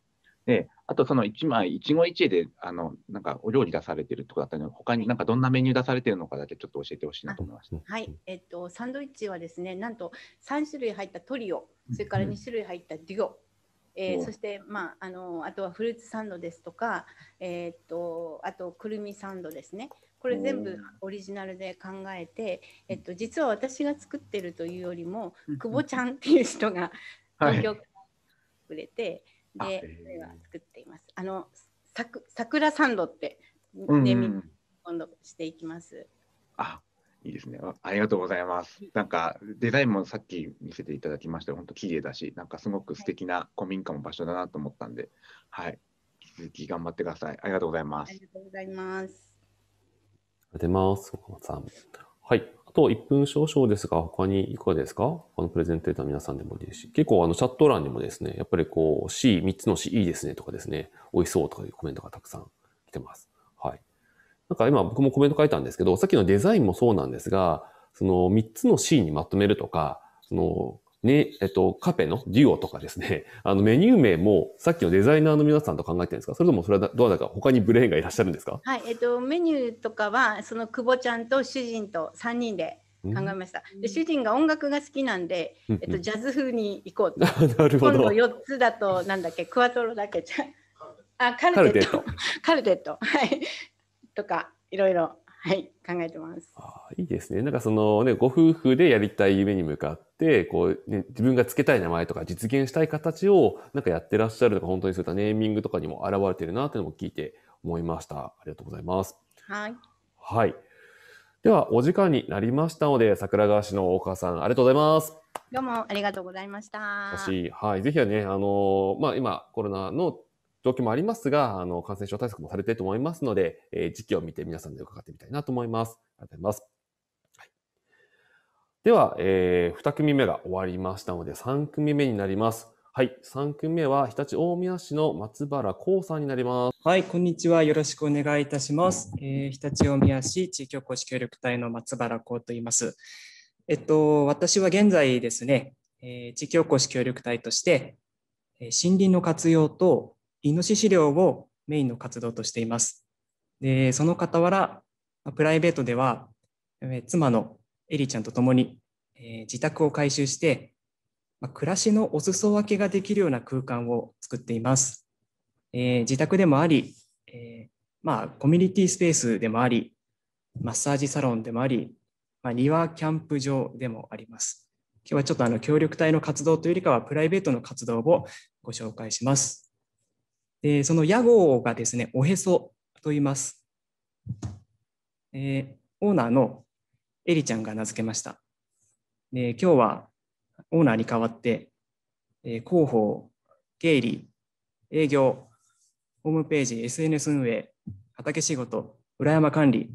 Speaker 4: で、あとその一枚、一期一会で、あの、なんかお料理出されてるとこだったので、他になんかどんなメニュー出されてるのかだけちょっと教えてほしいなと思いました。はい、
Speaker 6: えっと、サンドイッチはですね、なんと3種類入ったトリオ、それから2種類入ったデュオ、うん、えー、そして、まあ、あのあとはフルーツサンドですとか、えー、っとあとくるみサンドですねこれ全部オリジナルで考えて、えっと、実は私が作ってるというよりも久保ちゃんっていう人が東京かくれてでそれは作っています。あのさく桜サンドってで、うん、今度していきます。
Speaker 4: あいいですねあ。りがとうございます。なんかデザインもさっき見せていただきまして、本当綺麗だし、なんかすごく素敵な古民家も場所だなと思ったんで、はい、引き続き頑張ってください。ありがとうございます。ありが
Speaker 6: とうございます。あり
Speaker 1: がとうございます。はい。あと1分少々ですが、他にいかがですかこのプレゼンテーターの皆さんでもいいですし、結構あのチャット欄にもですね、やっぱりこう C、3つの C いいですねとかですね、美味しそうとかいうコメントがたくさん来てます。はい。なんか今僕もコメント書いたんですけど、さっきのデザインもそうなんですが、その3つの C にまとめるとか、そのね、えっと、カペのデュオとかですね、[LAUGHS] あのメニュー名もさっきのデザイナーの皆さんと考えてるんですかそれともそれはどうだか他にブレーンがいらっしゃるんですかは
Speaker 6: い、えっと、メニューとかは、その久保ちゃんと主人と3人で考えました。で主人が音楽が好きなんで、えっと、ジャズ風に行こうと。[LAUGHS] なるほど。今度4つだと、なんだっけ、クワトロだけじゃ。あ、カルテット。[LAUGHS] カルテット。はい。とか、いろいろはい、考えてます。あ
Speaker 1: いいですね。なんかそのね、ご夫婦でやりたい夢に向かって、こう、ね、自分が付けたい名前とか実現したい形をなんかやってらっしゃるのが本当にそういったネーミングとかにも現れてるなっていうのも聞いて思いました。ありがとうございます。はい。はい。では、お時間になりましたので、桜川市の大川さん、ありがとうございます。
Speaker 6: どうもありがとうございました。
Speaker 1: しはい。ぜひはね、あのー、まあ、今、コロナの状況もありますが、あの、感染症対策もされていると思いますので、えー、時期を見て皆さんで伺ってみたいなと思います。ありがとうございます。はい、では、えー、2組目が終わりましたので、3組目になります。はい、3組目は日立大宮市の松原幸さんになります。はい、こんにちは。よろしくお願いいたします。
Speaker 7: えー、日立大宮市地域おこし協力隊の松原幸と言います。えっと、私は現在ですね、えー、地域おこし協力隊として、森林の活用とイノシシ猟をメインの活動としています。でその傍らプライベートでは妻のエリちゃんと共に、え自宅を改修して、ま暮らしのお裾分けができるような空間を作っています。え自宅でもあり、えまあ、コミュニティスペースでもあり、マッサージサロンでもあり、まあ、庭キャンプ場でもあります。今日はちょっとあの協力隊の活動というよりかはプライベートの活動をご紹介します。でその屋号がですねおへそと言います、えー、オーナーのエリちゃんが名付けましたで今日はオーナーに代わって、えー、広報経理営業ホームページ SNS 運営畑仕事裏山管理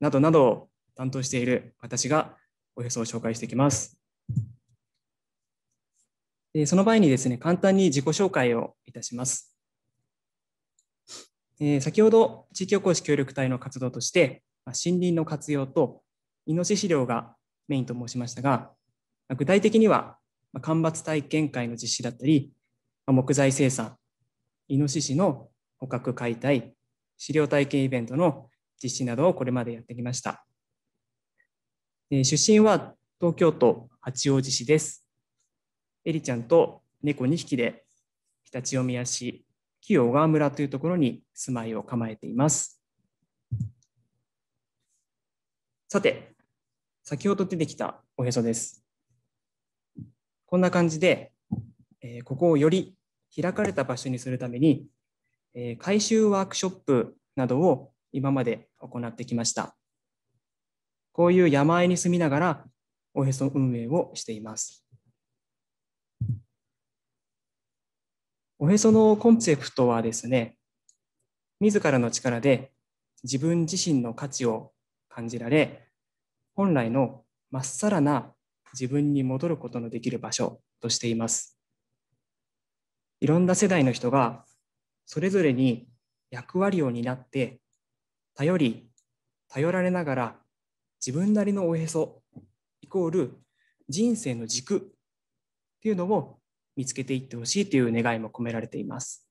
Speaker 7: などなどを担当している私がおへそを紹介していきます。でその場合にですね、簡単に自己紹介をいたします。え先ほど地域おこし協力隊の活動として、ま森林の活用とイノシシ漁がメインと申しましたが、具体的には、ま干ばつ体験会の実施だったり、ま木材生産、イノシシの捕獲解体、資料体験イベントの実施などをこれまでやってきました。え出身は東京都八王子市です。えりちゃんと猫2匹で常陸大宮市木小川村というところに住まいを構えています。さて、先ほど出てきたおへそです。こんな感じで、えここをより開かれた場所にするために、え改修ワークショップなどを今まで行ってきました。こういう山あいに住みながら、おへそ運営をしています。おへそのコンセプトはですね、自らの力で自分自身の価値を感じられ、本来のまっさらな自分に戻ることのできる場所としています。いろんな世代の人がそれぞれに役割を担って頼り頼られながら自分なりのおへそイコール人生の軸っていうのを見つけていってほしいという願いも込められています。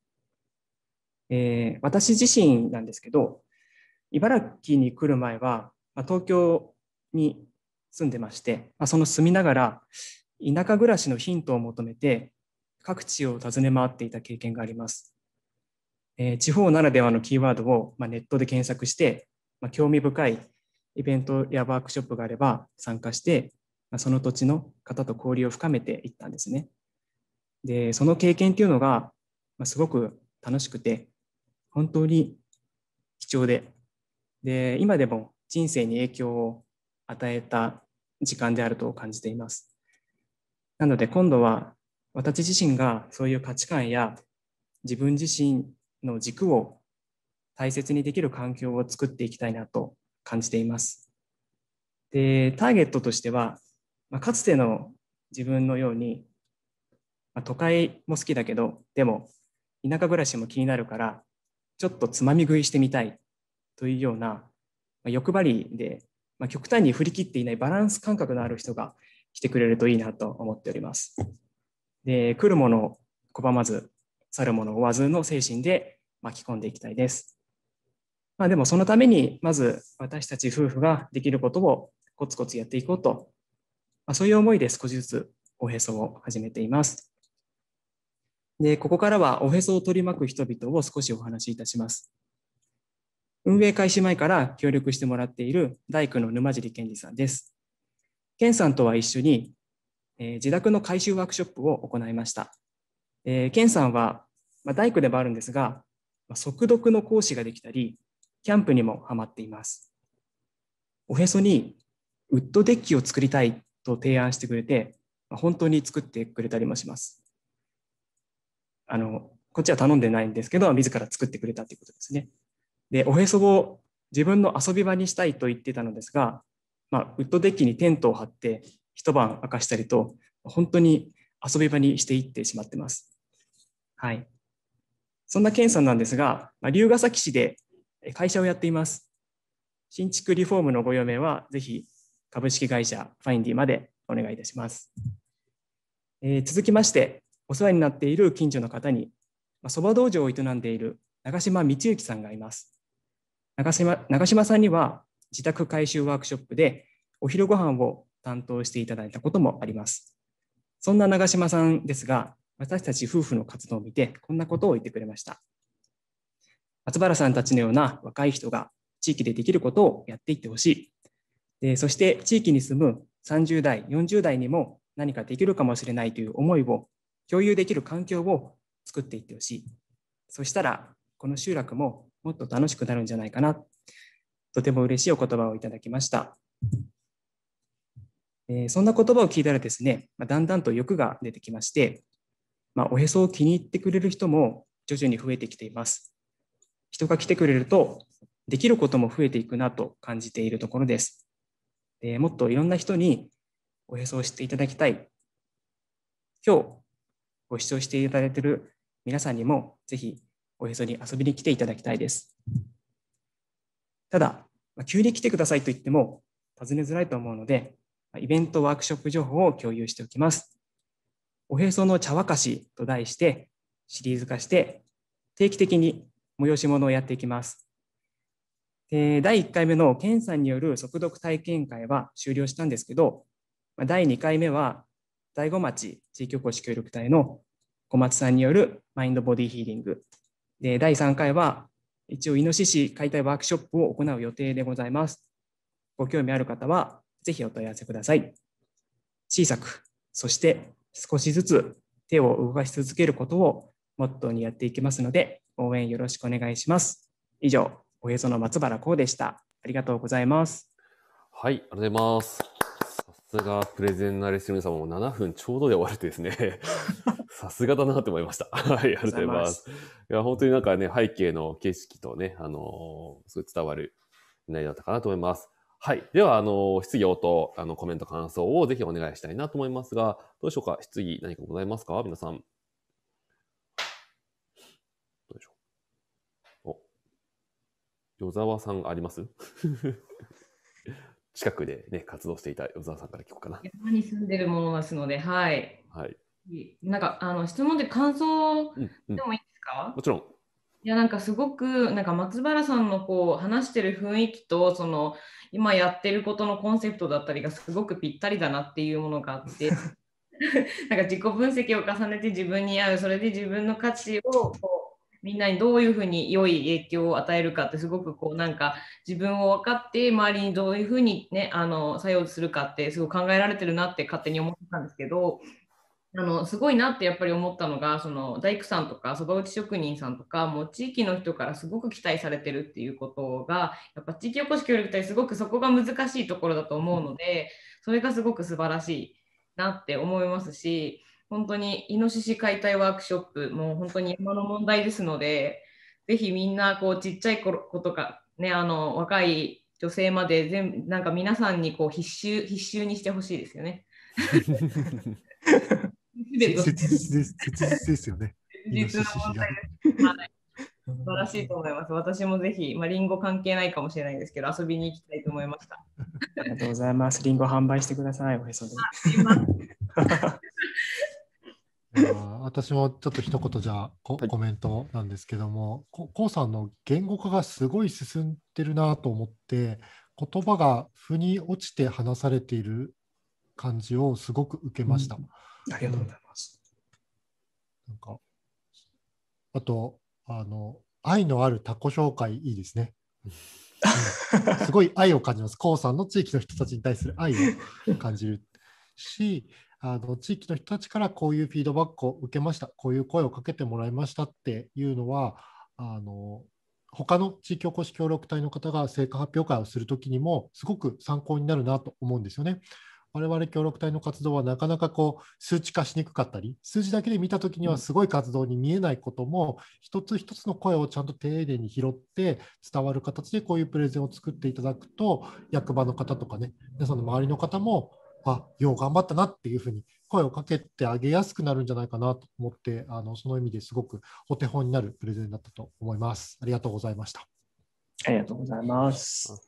Speaker 7: えー、私自身なんですけど、茨城に来る前は、ま東京に住んでまして、まその住みながら、田舎暮らしのヒントを求めて、各地を訪ね回っていた経験があります。えー、地方ならではのキーワードを、まあ、ネットで検索して、まあ、興味深いイベントやワークショップがあれば参加して、まあ、その土地の方と交流を深めていったんですね。で、その経験っていうのが、ますごく楽しくて、本当に貴重で、で、今でも人生に影響を与えた時間であると感じています。なので今度は私自身がそういう価値観や自分自身の軸を大切にできる環境を作っていきたいなと感じています。で、ターゲットとしては、まあ、かつての自分のようにまあ、都会も好きだけどでも田舎暮らしも気になるからちょっとつまみ食いしてみたいというような、まあ、欲張りで、まあ、極端に振り切っていないバランス感覚のある人が来てくれるといいなと思っております。で来るもの拒まず去るもの追わずの精神で巻き込んでいきたいです。まあ、でもそのためにまず私たち夫婦ができることをコツコツやっていこうと、まあ、そういう思いで少しずつおへそを始めています。で、ここからはおへそを取り巻く人々を少しお話しいたします。運営開始前から協力してもらっている大工の沼尻健二さんです。健さんとは一緒に、えー、自宅の改修ワークショップを行いました。えー、健さんは、まあ、大工でもあるんですが、まあ、速読の講師ができたり、キャンプにもハマっています。おへそにウッドデッキを作りたいと提案してくれて、まあ、本当に作ってくれたりもします。あの、こっちは頼んでないんですけど、自ら作ってくれたということですね。で、おへそを自分の遊び場にしたいと言ってたのですが、まあ、ウッドデッキにテントを張って一晩明かしたりと、本当に遊び場にしていってしまってます。はい。そんなンさんなんですが、まあ、龍ヶ崎市で会社をやっています。新築リフォームのご用命は、ぜひ株式会社ファインディまでお願いいたします。えー、続きまして、お世話になっている近所の方に、そば道場を営んでいる長島道之さんがいます。長島長島さんには自宅改修ワークショップでお昼ご飯を担当していただいたこともあります。そんな長島さんですが、私たち夫婦の活動を見て、こんなことを言ってくれました。松原さんたちのような若い人が地域でできることをやっていってほしい。でそして地域に住む30代、40代にも何かできるかもしれないという思いを共有できる環境を作っていってほしい。そしたら、この集落ももっと楽しくなるんじゃないかな。とても嬉しいお言葉をいただきました。えー、そんな言葉を聞いたらですね、まあ、だんだんと欲が出てきまして、まあ、おへそを気に入ってくれる人も徐々に増えてきています。人が来てくれると、できることも増えていくなと感じているところです。でもっといろんな人におへそを知っていただきたい。今日ご視聴していただいている皆さんにも、ぜひおへそに遊びに来ていただきたいです。ただ、急に来てくださいと言っても尋ねづらいと思うので、イベントワークショップ情報を共有しておきます。おへその茶沸かしと題してシリーズ化して定期的に催し物をやっていきます。第1回目の検査による速読体験会は終了したんですけど、第2回目は大子町地域おこし協力隊の小松さんによるマインドボディヒーリング。で、第3回は一応、イノシシ解体ワークショップを行う予定でございます。ご興味ある方は、ぜひお問い合わせください。小さく、そして少しずつ手を動かし続けることをモットーにやっていきますので、応援よろしくお願いします。以上、おへその松原光でした。ありがとうございます。
Speaker 1: はい、ありがとうございます。すがプレゼンナれしてる皆様も7分ちょうどで終わるてですね [LAUGHS] さすがだなと思いました。はい、ありがとうございます。いや、本当になんかね、背景の景色とね、あのー、すごい伝わる内容だったかなと思います。はい。では、あの、質疑応答、あの、コメント、感想をぜひお願いしたいなと思いますが、どうでしょうか質疑何かございますか皆さん。どうでしょうお。与沢さんあります [LAUGHS] 近くで、ね、活動していた与沢さんから聞こうかな。
Speaker 3: 山に住んでるものですので、はい。はい、なんかあの質問で感想
Speaker 1: でもいいですか、うんうん、もちろん。
Speaker 3: いやなんかすごくなんか松原さんのこう話してる雰囲気とその今やってることのコンセプトだったりがすごくぴったりだなっていうものがあって [LAUGHS] なんか自己分析を重ねて自分に合うそれで自分の価値をこうみんなにどういうふうに良い影響を与えるかってすごくこうなんか自分を分かって周りにどういうふうにねあの作用するかってすごい考えられてるなって勝手に思ってたんですけどあのすごいなってやっぱり思ったのがその大工さんとかそば打ち職人さんとかもう地域の人からすごく期待されてるっていうことがやっぱ地域おこし協力隊すごくそこが難しいところだと思うのでそれがすごく素晴らしいなって思いますし。本当にイノシシ解体ワークショップもう本当に山の問題ですのでぜひみんなこうちっちゃい子とか、ね、あの若い女性まで全なんか皆さんにこう必修必修にしてほしいですよね。[LAUGHS]
Speaker 2: 切実です切実ですよね。実の問題
Speaker 3: です。素晴らしいと思います。私もぜひ、まあ、リンゴ関係ないかもしれないですけど、遊びに行きたいと思いました。
Speaker 7: ありがとうございます。リンゴ販売してください。おへそで。あ私もちょっと一言じゃココメ
Speaker 2: ントなんですけども、こうさんの言語化がすごい進んでるなと思って言葉が腑に落ちて話されている感じをすごく受けました。うん、ありがとうございます。なんかあとあの愛のある他己紹介いいですね。すごい愛を感じます。こうさんの地域の人たちに対する愛を感じるし、あの地域の人たちからこういうフィードバックを受けましたこういう声をかけてもらいましたっていうのはあの他の地域おこし協力隊の方が成果発表会をするときにもすごく参考になるなと思うんですよね。我々協力隊の活動はなかなかこう数値化しにくかったり数字だけで見た時にはすごい活動に見えないことも、一つ一つの声をちゃんと丁寧に拾って伝わる形でこういうプレゼンを作っていただくと役場の方とかね皆さんの周りの方もあよう頑張ったなっていうふうに声をかけてあげやすくなるんじゃないかなと思ってあのその意味ですごくお手本になるプレゼンだったと思います。ありがとうございました。
Speaker 7: ありがとうご
Speaker 1: ざいます。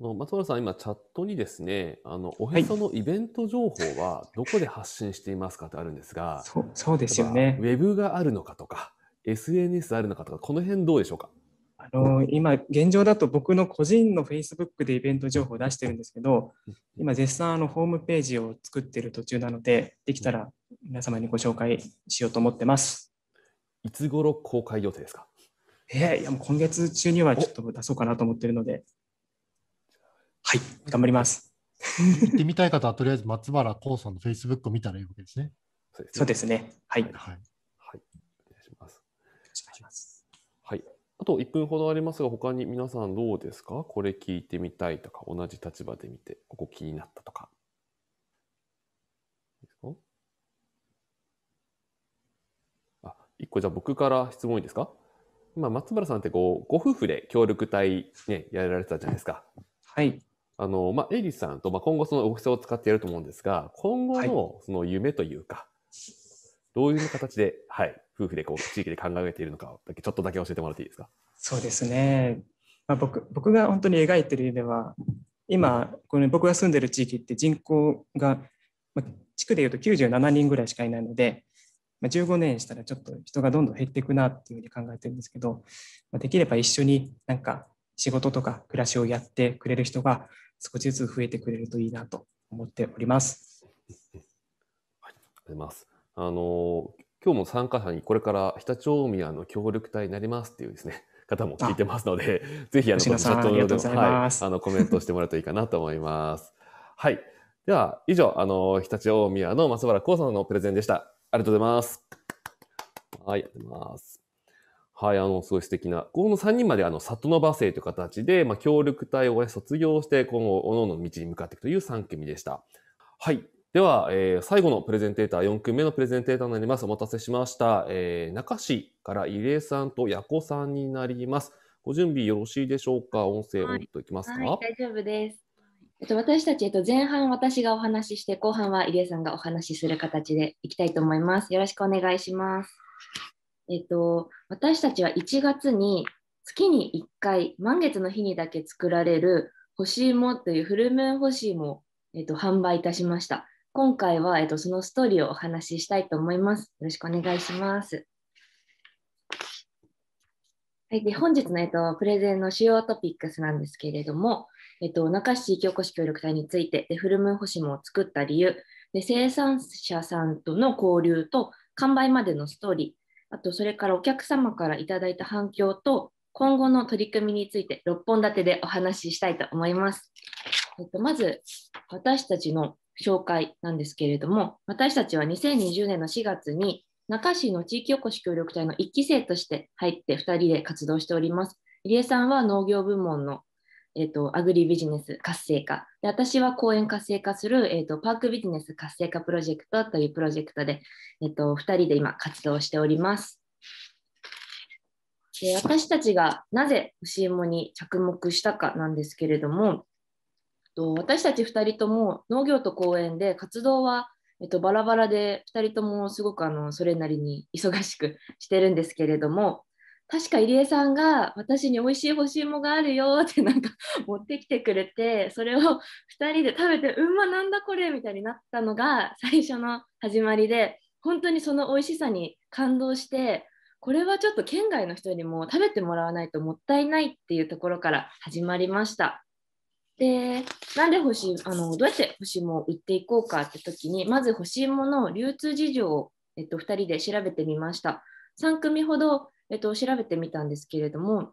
Speaker 1: の松原さん、今、チャットにですね、あのおへそのイベント情報はどこで発信していますかってあるんですが、はい、そうそうですよね。ウェブがあるのかとか、SNS あるのかとか、この辺どうでしょうか。あの今、現状だと
Speaker 7: 僕の個人の Facebook でイベント情報を出してるんですけど、今、絶賛あのホームページを作ってる途中なので、できたら皆様にご紹介しようと思ってます。いつ頃公開予定ですかえー、いやもう今月中にはちょっと出そうかなと思ってるので、はい、頑張ります。
Speaker 2: 行ってみたい方は、とりあえず松原光さんの Facebook を見たらいいわけですね。
Speaker 1: そうですね。はい。はいと1分ほどありますが、他に皆さんどうですかこれ聞いてみたいとか、同じ立場で見て、ここ気になったとか。あ、1個じゃあ僕から質問いいですか今、松原さんってごご夫婦で協力隊、ね、やられてたじゃないですか。はい。あの、まあ、エリさんと、まあ、今後そのお布施を使ってやると思うんですが、今後のその夢というか、はいどういう形で、はい、夫婦でこう地域で考えているのかだけちょっとだけ教えてもらっていいですか。
Speaker 7: そうですね、まあ僕、僕が本当に描いてる夢は今この僕が住んでる地域って人口が、まあ、地区でいうと97人ぐらいしかいないので、まあ、15年したらちょっと人がどんどん減っていくなっていうふうに考えてるんですけど、まあ、できれば一緒になんか仕事とか暮らしをやってくれる人が少しずつ増えてくれるといいなと思っております。
Speaker 1: はい、あります。あの、今日も参加者にこれから常陸大宮の協力隊になりますっていうですね、[LAUGHS] 方も聞いてますので、ぜひあの、チャットの上ではい、あの、コメントしてもらうといいかなと思います。はい。では、以上、あの、常陸大宮の松原幸さんのプレゼンでした。ありがとうございます。はい、ありがとうございます。はい、あの、すごい素敵な。この3人まで、あの、里の馬生という形で、まあ、協力隊を卒業して、今後、各々の道に向かっていくという3組でした。はい。では、えー、最後のプレゼンテーター、4組目のプレゼンテーターになります。お待たせしました。えー、中市から入江さんと矢子さんになります。ご準備よろしいでしょうか音声をっといきますか、はいはい、
Speaker 8: 大丈夫です。えっと、私たち、えっと、前半私がお話しして、後半は入江さんがお話しする形でいきたいと思います。よろしくお願いします。えっと、私たちは1月に月に1回、満月の日にだけ作られる干し芋というフルムーン干し芋を、えっと、販売いたしました。今回は、えっと、そのストーリーをお話ししたいと思います。よろしくお願いします。はい、で本日の、えっと、プレゼンの主要トピックスなんですけれども、えっと、中市域おこし協力隊についてで、フルムーン保も作った理由で、生産者さんとの交流と完売までのストーリー、あとそれからお客様からいただいた反響と、今後の取り組みについて6本立てでお話ししたいと思います。えっと、まず、私たちの紹介なんですけれども、私たちは2020年の4月に中市の地域おこし協力隊の1期生として入って2人で活動しております。入江さんは農業部門の、えーと、アグリビジネス活性化で私は公園活性化する、えーと、パークビジネス活性化プロジェクトというプロジェクトで、えーと、2人で今活動しております。で私たちがなぜ教え芋に着目したかなんですけれどもと、私たち2人とも農業と公園で活動は、えっと、バラバラで2人ともすごくあのそれなりに忙しくしてるんですけれども確か入江さんが私に美味しい干し芋があるよってなんか持ってきてくれてそれを2人で食べてうんまなんだこれみたいになったのが最初の始まりで本当にその美味しさに感動してこれはちょっと県外の人にも食べてもらわないともったいないっていうところから始まりました。で、なんで欲しい、あの、どうやって欲しいものを売っていこうかって時に、まず欲しいものを流通事情を、えっと、2人で調べてみました。3組ほど、えっと、調べてみたんですけれども、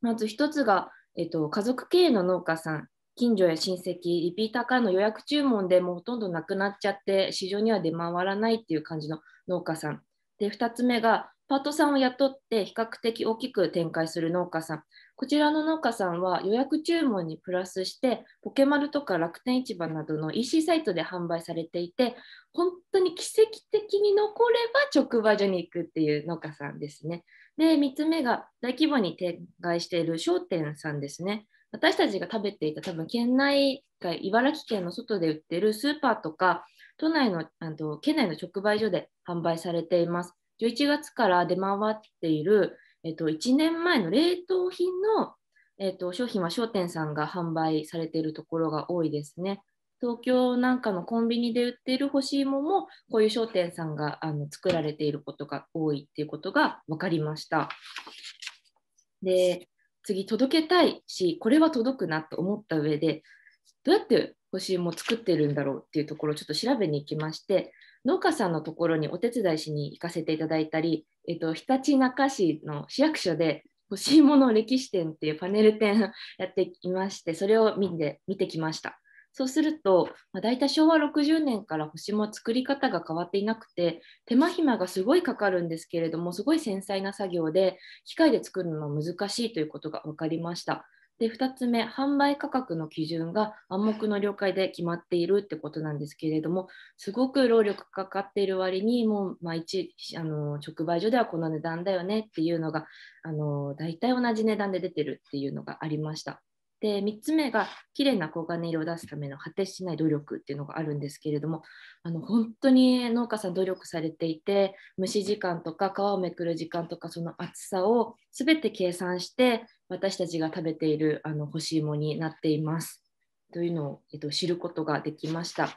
Speaker 8: まず1つが、えっと、家族経営の農家さん、近所や親戚、リピーターからの予約注文でもうほとんどなくなっちゃって、市場には出回らないっていう感じの農家さん。で、2つ目が、パートさんを雇って比較的大きく展開する農家さん。こちらの農家さんは予約注文にプラスして、ポケマルとか楽天市場などの EC サイトで販売されていて、本当に奇跡的に残れば直売所に行くっていう農家さんですね。で、3つ目が大規模に展開している商店さんですね。私たちが食べていた多分県内外、茨城県の外で売ってるスーパーとか、都内のあの県内の直売所で販売されています。11月から出回っているえっと、1年前の冷凍品の、えっと、商品は商店さんが販売されているところが多いですね。東京なんかのコンビニで売っている干し芋もこういう商店さんがあの作られていることが多いっていうことが分かりました。で次届けたいしこれは届くなと思った上でどうやって干し芋作ってるんだろうっていうところをちょっと調べに行きまして農家さんのところにお手伝いしに行かせていただいたり、えっと、ひたちなか市の市役所で欲しいもの歴史展っていうパネル展やっていまして、それを見て見てきました。そうすると、まあ、大体昭和60年から星も作り方が変わっていなくて、手間暇がすごいかかるんですけれども、すごい繊細な作業で、機械で作るのは難しいということが分かりました。で2つ目、販売価格の基準が暗黙の了解で決まっているってことなんですけれども、すごく労力かかっている割に、もう、毎日あの直売所ではこの値段だよねっていうのが、あの大体同じ値段で出てるっていうのがありました。で3つ目が綺麗な黄金色を出すための果てしない努力っていうのがあるんですけれどもあの本当に農家さん努力されていて蒸し時間とか皮をめくる時間とかその厚さを全て計算して私たちが食べているあの干し芋になっていますというのを、えっと、知ることができました。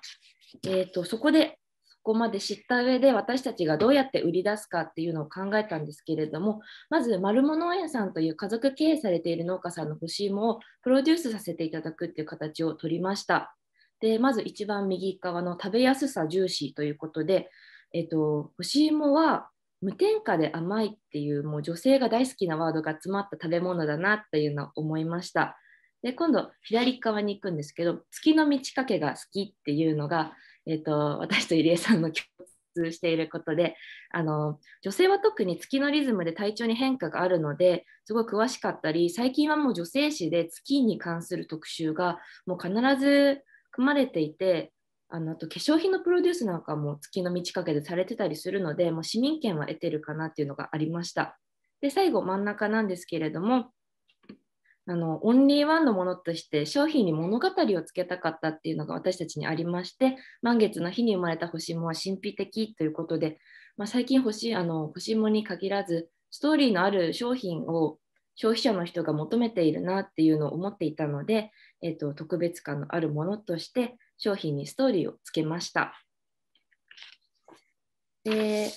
Speaker 8: えーと、とそこでここまで知った上で私たちがどうやって売り出すかっていうのを考えたんですけれどもまず丸物農園さんという家族経営されている農家さんの干し芋をプロデュースさせていただくっていう形をとりましたでまず一番右側の食べやすさ重視ということで、えっと、干し芋は無添加で甘いっていうもう女性が大好きなワードが詰まった食べ物だなっていうのを思いましたで今度左側に行くんですけど月の満ち欠けが好きっていうのが、えーと、私と入江さんの共通していることであの女性は特に月のリズムで体調に変化があるのですごい詳しかったり最近はもう女性誌で月に関する特集がもう必ず組まれていてあのあと化粧品のプロデュースなんかも月の満ち欠けでされてたりするのでもう市民権は得てるかなっていうのがありました。で最後真ん中なんですけれどもあのオンリーワンのものとして商品に物語をつけたかったっていうのが私たちにありまして満月の日に生まれた星も神秘的ということで、まあ、最近星あの星もに限らずストーリーのある商品を消費者の人が求めているなっていうのを思っていたので、えーと、特別感のあるものとして商品にストーリーをつけました。で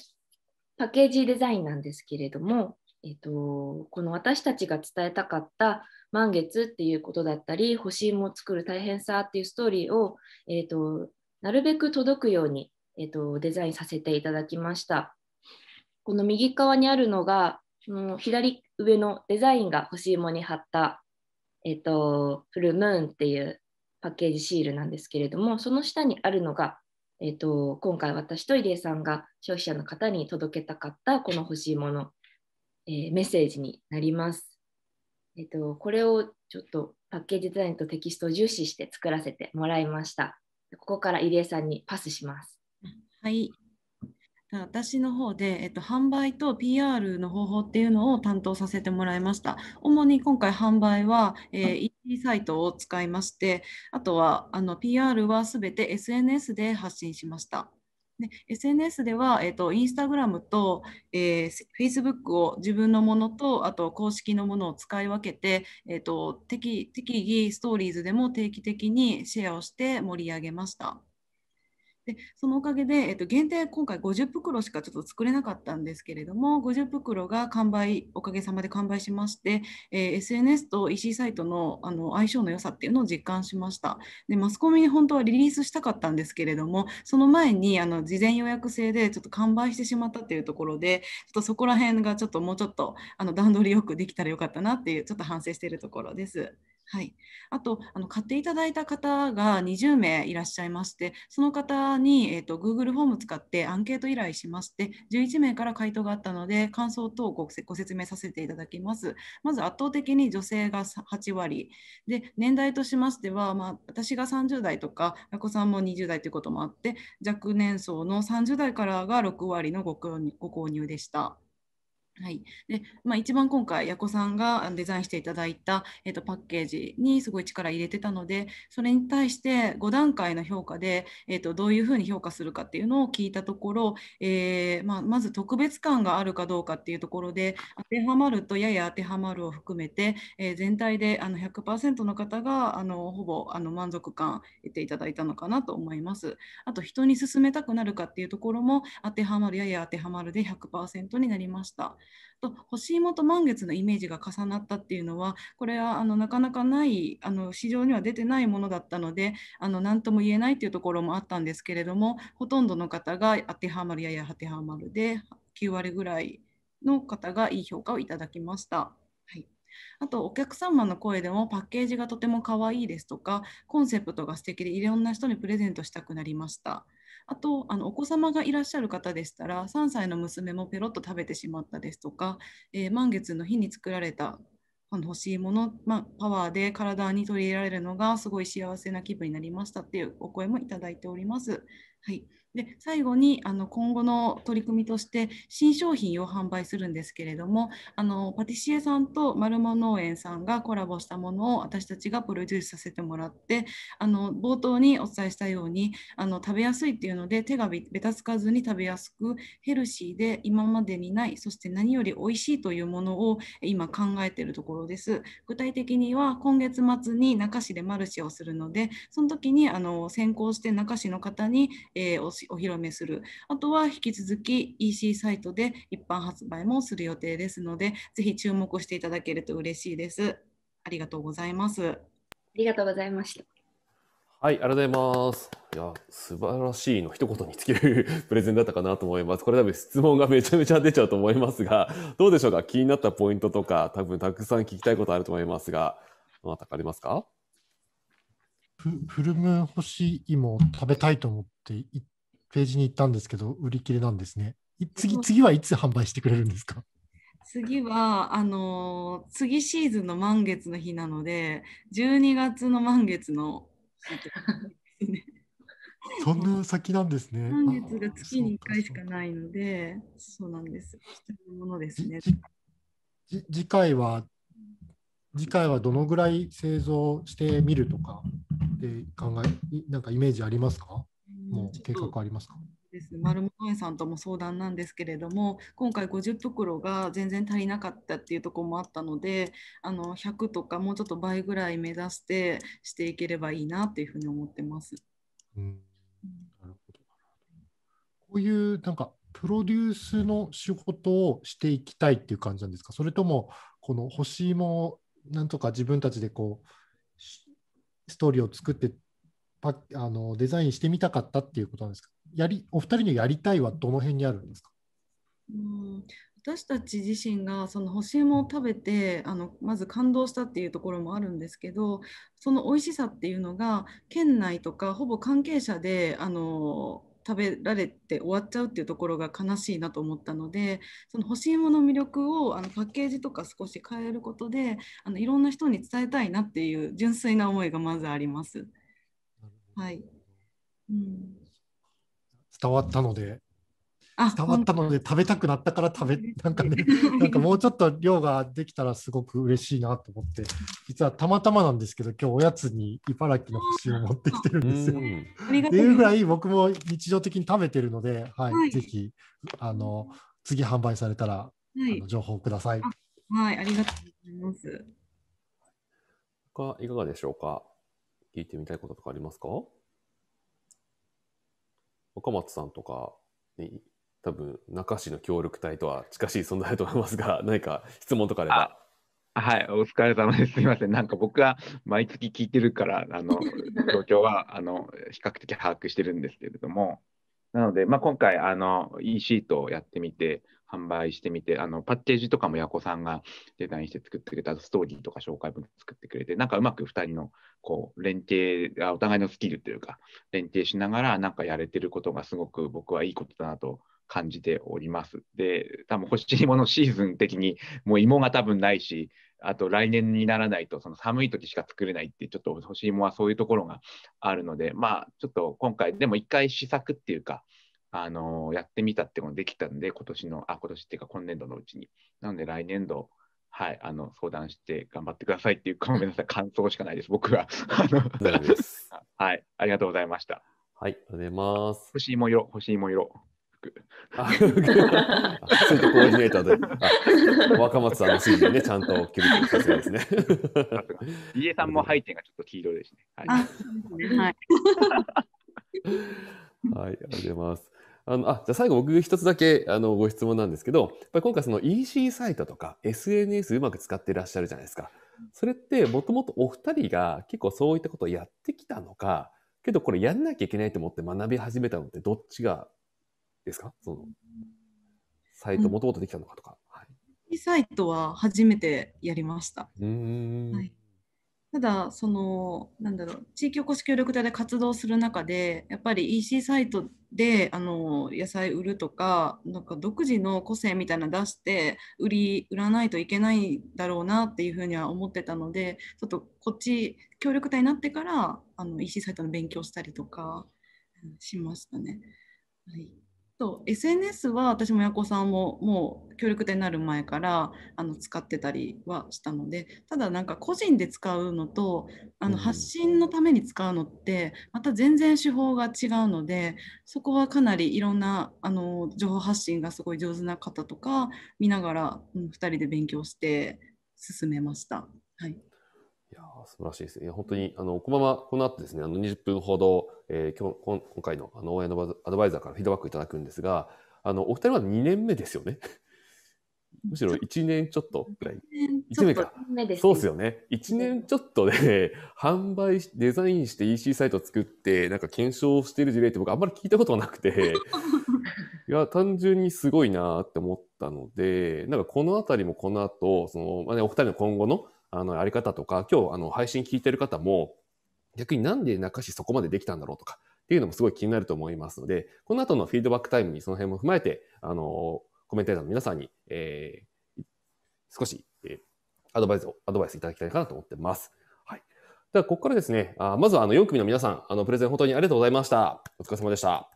Speaker 8: パッケージデザインなんですけれども、えっとこの私たちが伝えたかった満月っていうことだったり、星芋を作る大変さっていうストーリーを、えーと、なるべく届くように、えーと、デザインさせていただきました。この右側にあるのが、の左上のデザインが星芋に貼った、えーと、フルムーンっていうパッケージシールなんですけれども、その下にあるのが、えー、と今回私と入江さんが消費者の方に届けたかったこの欲しいもの、えー、メッセージになります。えっと、これをちょっとパッケージデザインとテキストを重視して作らせてもらいました。ここから入江さんにパスします。はい。私
Speaker 9: の方で、えっと、販売と PR の方法っていうのを担当させてもらいました。主に今回販売は、えー、EC サイトを使いまして、あとはあの PR はすべて SNS で発信しました。で SNS では、えーと、インスタグラムと、えー、Facebook を自分のものとあと公式のものを使い分けて、えーと、と適適宜ストーリーズでも定期的にシェアをして盛り上げました。でそのおかげで、えっと、限定今回50袋しかちょっと作れなかったんですけれども50袋が完売おかげさまで完売しまして、えー、SNS と EC サイトのあの相性の良さっていうのを実感しましたでマスコミに本当はリリースしたかったんですけれどもその前にあの事前予約制でちょっと完売してしまったっていうところでちょっとそこら辺がちょっともうちょっとあの段取りよくできたらよかったなっていうちょっと反省しているところです。はい、あとあの買っていただいた方が20名いらっしゃいましてその方に、えーと、Google フォーム使ってアンケート依頼しまして11名から回答があったので感想等をごご説明させていただきますまず圧倒的に女性が8割で年代としましては、まあ、私が30代とかお子さんも20代ということもあって若年層の30代からが6割のご購入でした。はいでまあ、一番今回、矢子さんがデザインしていただいた、えー、とパッケージにすごい力入れてたのでそれに対して5段階の評価で、えー、とどういうふうに評価するかっていうのを聞いたところ、えー、まあ、まず特別感があるかどうかっていうところで当てはまるとやや当てはまるを含めて、えー、全体であの100%の方があのほぼあの満足感得ていただいたのかなと思います。あと人に勧めたくなるかっていうところも当てはまるやや当てはまるで100%になりました。と星芋と満月のイメージが重なったっていうのはこれはあのなかなかないあの市場には出てないものだったのであの何とも言えないっていうところもあったんですけれどもほとんどの方が当てはまるやや当てはまるで9割ぐらいの方がいい評価をいただきました。はいあとお客様の声でもパッケージがとても可愛いですとかコンセプトが素敵でいろんな人にプレゼントしたくなりました。あとあのお子様がいらっしゃる方でしたら3歳の娘もペロッと食べてしまったですとか、えー、満月の日に作られたあの欲しいもの、まあ、パワーで体に取り入れられるのがすごい幸せな気分になりましたっていうお声もいただいております。はい、で最後にあの今後の取り組みとして新商品を販売するんですけれどもあのパティシエさんとマルモ農園さんがコラボしたものを私たちがプロデュースさせてもらってあの冒頭にお伝えしたようにあの食べやすいっていうので手がべたつかずに食べやすくヘルシーで今までにないそして何より美味しいというものを今考えているところです具体的には今月末に中市でマルシェをするのでその時にあの先行して中市の方に、えー、おお披露目する。あとは引き続き EC サイトで一般発売もする予定ですので、ぜひ注目していただけると嬉しいです。ありがとうございま
Speaker 8: す。ありがとうございました。
Speaker 1: はい、ありがとうございます。いや、素晴らしいの一言につける [LAUGHS] プレゼンだったかなと思います。これ多分質問がめちゃめちゃ出ちゃうと思いますが、どうでしょうか気になったポイントとか、多分たくさん聞きたいことあると思いますが、どなたかありますか
Speaker 2: フルム干し芋を食べたいと思って行っページに行ったんですけど、売り切れなんですね。次、次はいつ販売してくれるんですか
Speaker 9: 次はあの次シーズンの満月の日なので12月の満月の
Speaker 2: [LAUGHS] そんな先なんですね。満月
Speaker 9: が月に1回しかないので、そうなんです。のものですね。
Speaker 2: 次回は次回はどのぐらい製造してみるとかって考えなんかイメージありますか？もう計画ありますか
Speaker 9: です丸本園さんとも相談なんですけれども今回50袋が全然足りなかったっていうところもあったのであの100とかもうちょっと倍ぐらい目指してしていければいいなというふうに思ってます。うん、な
Speaker 2: るほどこういうなんかプロデュースの仕事をしていきたいっていう感じなんですかそれともこの星もなんとか自分たちでこうストーリーを作ってパあのデザインしてみたかったっていうことなんですかやりお二人のやりたいはどの辺にあるんですか
Speaker 5: うん私
Speaker 9: たち自身がその干し芋を食べてあのまず感動したっていうところもあるんですけどその美味しさっていうのが県内とかほぼ関係者であの食べられて終わっちゃうっていうところが悲しいなと思ったのでその干し芋の魅力をあのパッケージとか少し変えることであのいろんな人に伝えたいなっていう純粋な思いがまずあります。はい、うん、
Speaker 2: 伝わったので伝わったので食べたくなったから食べなんかね [LAUGHS] なんかもうちょっと量ができたらすごく嬉しいなと思って実はたまたまなんですけど今日おやつに茨城の星を持ってきてるんですよ。っていうぐらい僕も日常的に食べてるので、はい、はい、ぜひあの次販売されたら、は
Speaker 9: い、あの
Speaker 1: 情
Speaker 2: 報ください。
Speaker 9: はい、ありがとうございます。
Speaker 1: 他いかがでしょうか。聞いてみたいこととかありますか岡松さんとかに多分中市の協力隊とは近しい存在だと思いますが [LAUGHS] 何か質問とかあればはい、お疲れ様です。すみません。なんか僕は
Speaker 4: 毎月聞いてるから、あの、[LAUGHS] 状況は、あの、比較的把握してるんですけれども、なので、まあ、今回、あの、e シートをやってみて、販売してみて、あのパッケージとかも矢子さんがデザインして作ってくれたストーリーとか紹介文作ってくれて、なんかうまく2人のこう連携お互いのスキルというか、連携しながら、なんかやれてることがすごく僕はいいことだなと感じております。で、多分欲しいものシーズン的にもう芋が多分ないし、あと来年にならないとその寒い時しか作れないってちょっと欲しいもはそういうところがあるので、まあちょっと今回でも一回試作っていうか、あのやってみたってもできたんで、今年の、あ、今年っていうか今年度のうちに。なので来年度、はい、あの相談して頑張ってくださいっていう、ごめんなさい、[LAUGHS] 感想しかないです、僕は。[LAUGHS] はい、ありがとうございました。はい、おります。欲しいも色、欲しいも色。あ、ちょっ
Speaker 9: とコーディ
Speaker 4: ネーターで、若松さんの指示ね、ちゃんとキュリキュリさすがすね。家さんも背景がちょっと黄色ですね。はい。[LAUGHS]
Speaker 1: はい、ありがとうございます。あの、あ、じゃ最後僕一つだけ、あの、ご質問なんですけど、やっぱり今回その EC サイトとか SNS うまく使っていらっしゃるじゃないですか。それってもともとお二人が結構そういったことをやってきたのか、けどこれやんなきゃいけないと思って学び始めたのってどっちがですかその、サイトもともとできたのかとか。うん、は
Speaker 9: い、サイトは初めてやりました。
Speaker 1: うん、はい
Speaker 9: ただそのなんだろう地域おこし協力隊で活動する中でやっぱり EC サイトであの野菜売るとかなんか独自の個性みたいなの出して売り売らないといけないだろうなっていうふうには思ってたのでちょっとこっち協力隊になってからあの EC サイトの勉強したりとかしましたね。はいそう SNS は私も親子さんももう協力店になる前からあの使ってたりはしたのでただなんか個人で使うのとあの発信のために使うのってまた全然手法が違うのでそこはかなりいろんなあの情報発信がすごい上手な方とか見ながら、うん、2人で勉強して進めました。はい
Speaker 1: 素晴らしいですね。本当に、あの、このまま、この後ですね、あの、20分ほど、えー、今日、今回の、あの、応援のアドバイザーからフィードバックいただくんですが、あの、お二人は2年目ですよね。むしろ1年ちょっとぐらい。
Speaker 8: 1年か。年ね、そうです
Speaker 1: よね。1年ちょっとで、販売し、デザインして EC サイト作って、なんか検証してる事例って僕あんまり聞いたことがなくて、[LAUGHS] いや、単純にすごいなって思ったので、なんかこのあたりもこの後、その、まあね、お二人の今後のあの、あり方とか、今日、あの、配信聞いてる方も、逆になんで中市そこまでできたんだろうとか、っていうのもすごい気になると思いますので、この後のフィードバックタイムにその辺も踏まえて、あの、コメンテーターの皆さんに、えー、少し、えー、アドバイスを、アドバイスいただきたいかなと思ってます。はい。では、ここからですね、あまずはあの4組の皆さん、あの、プレゼン本当にありがとうございました。お疲れ様でした。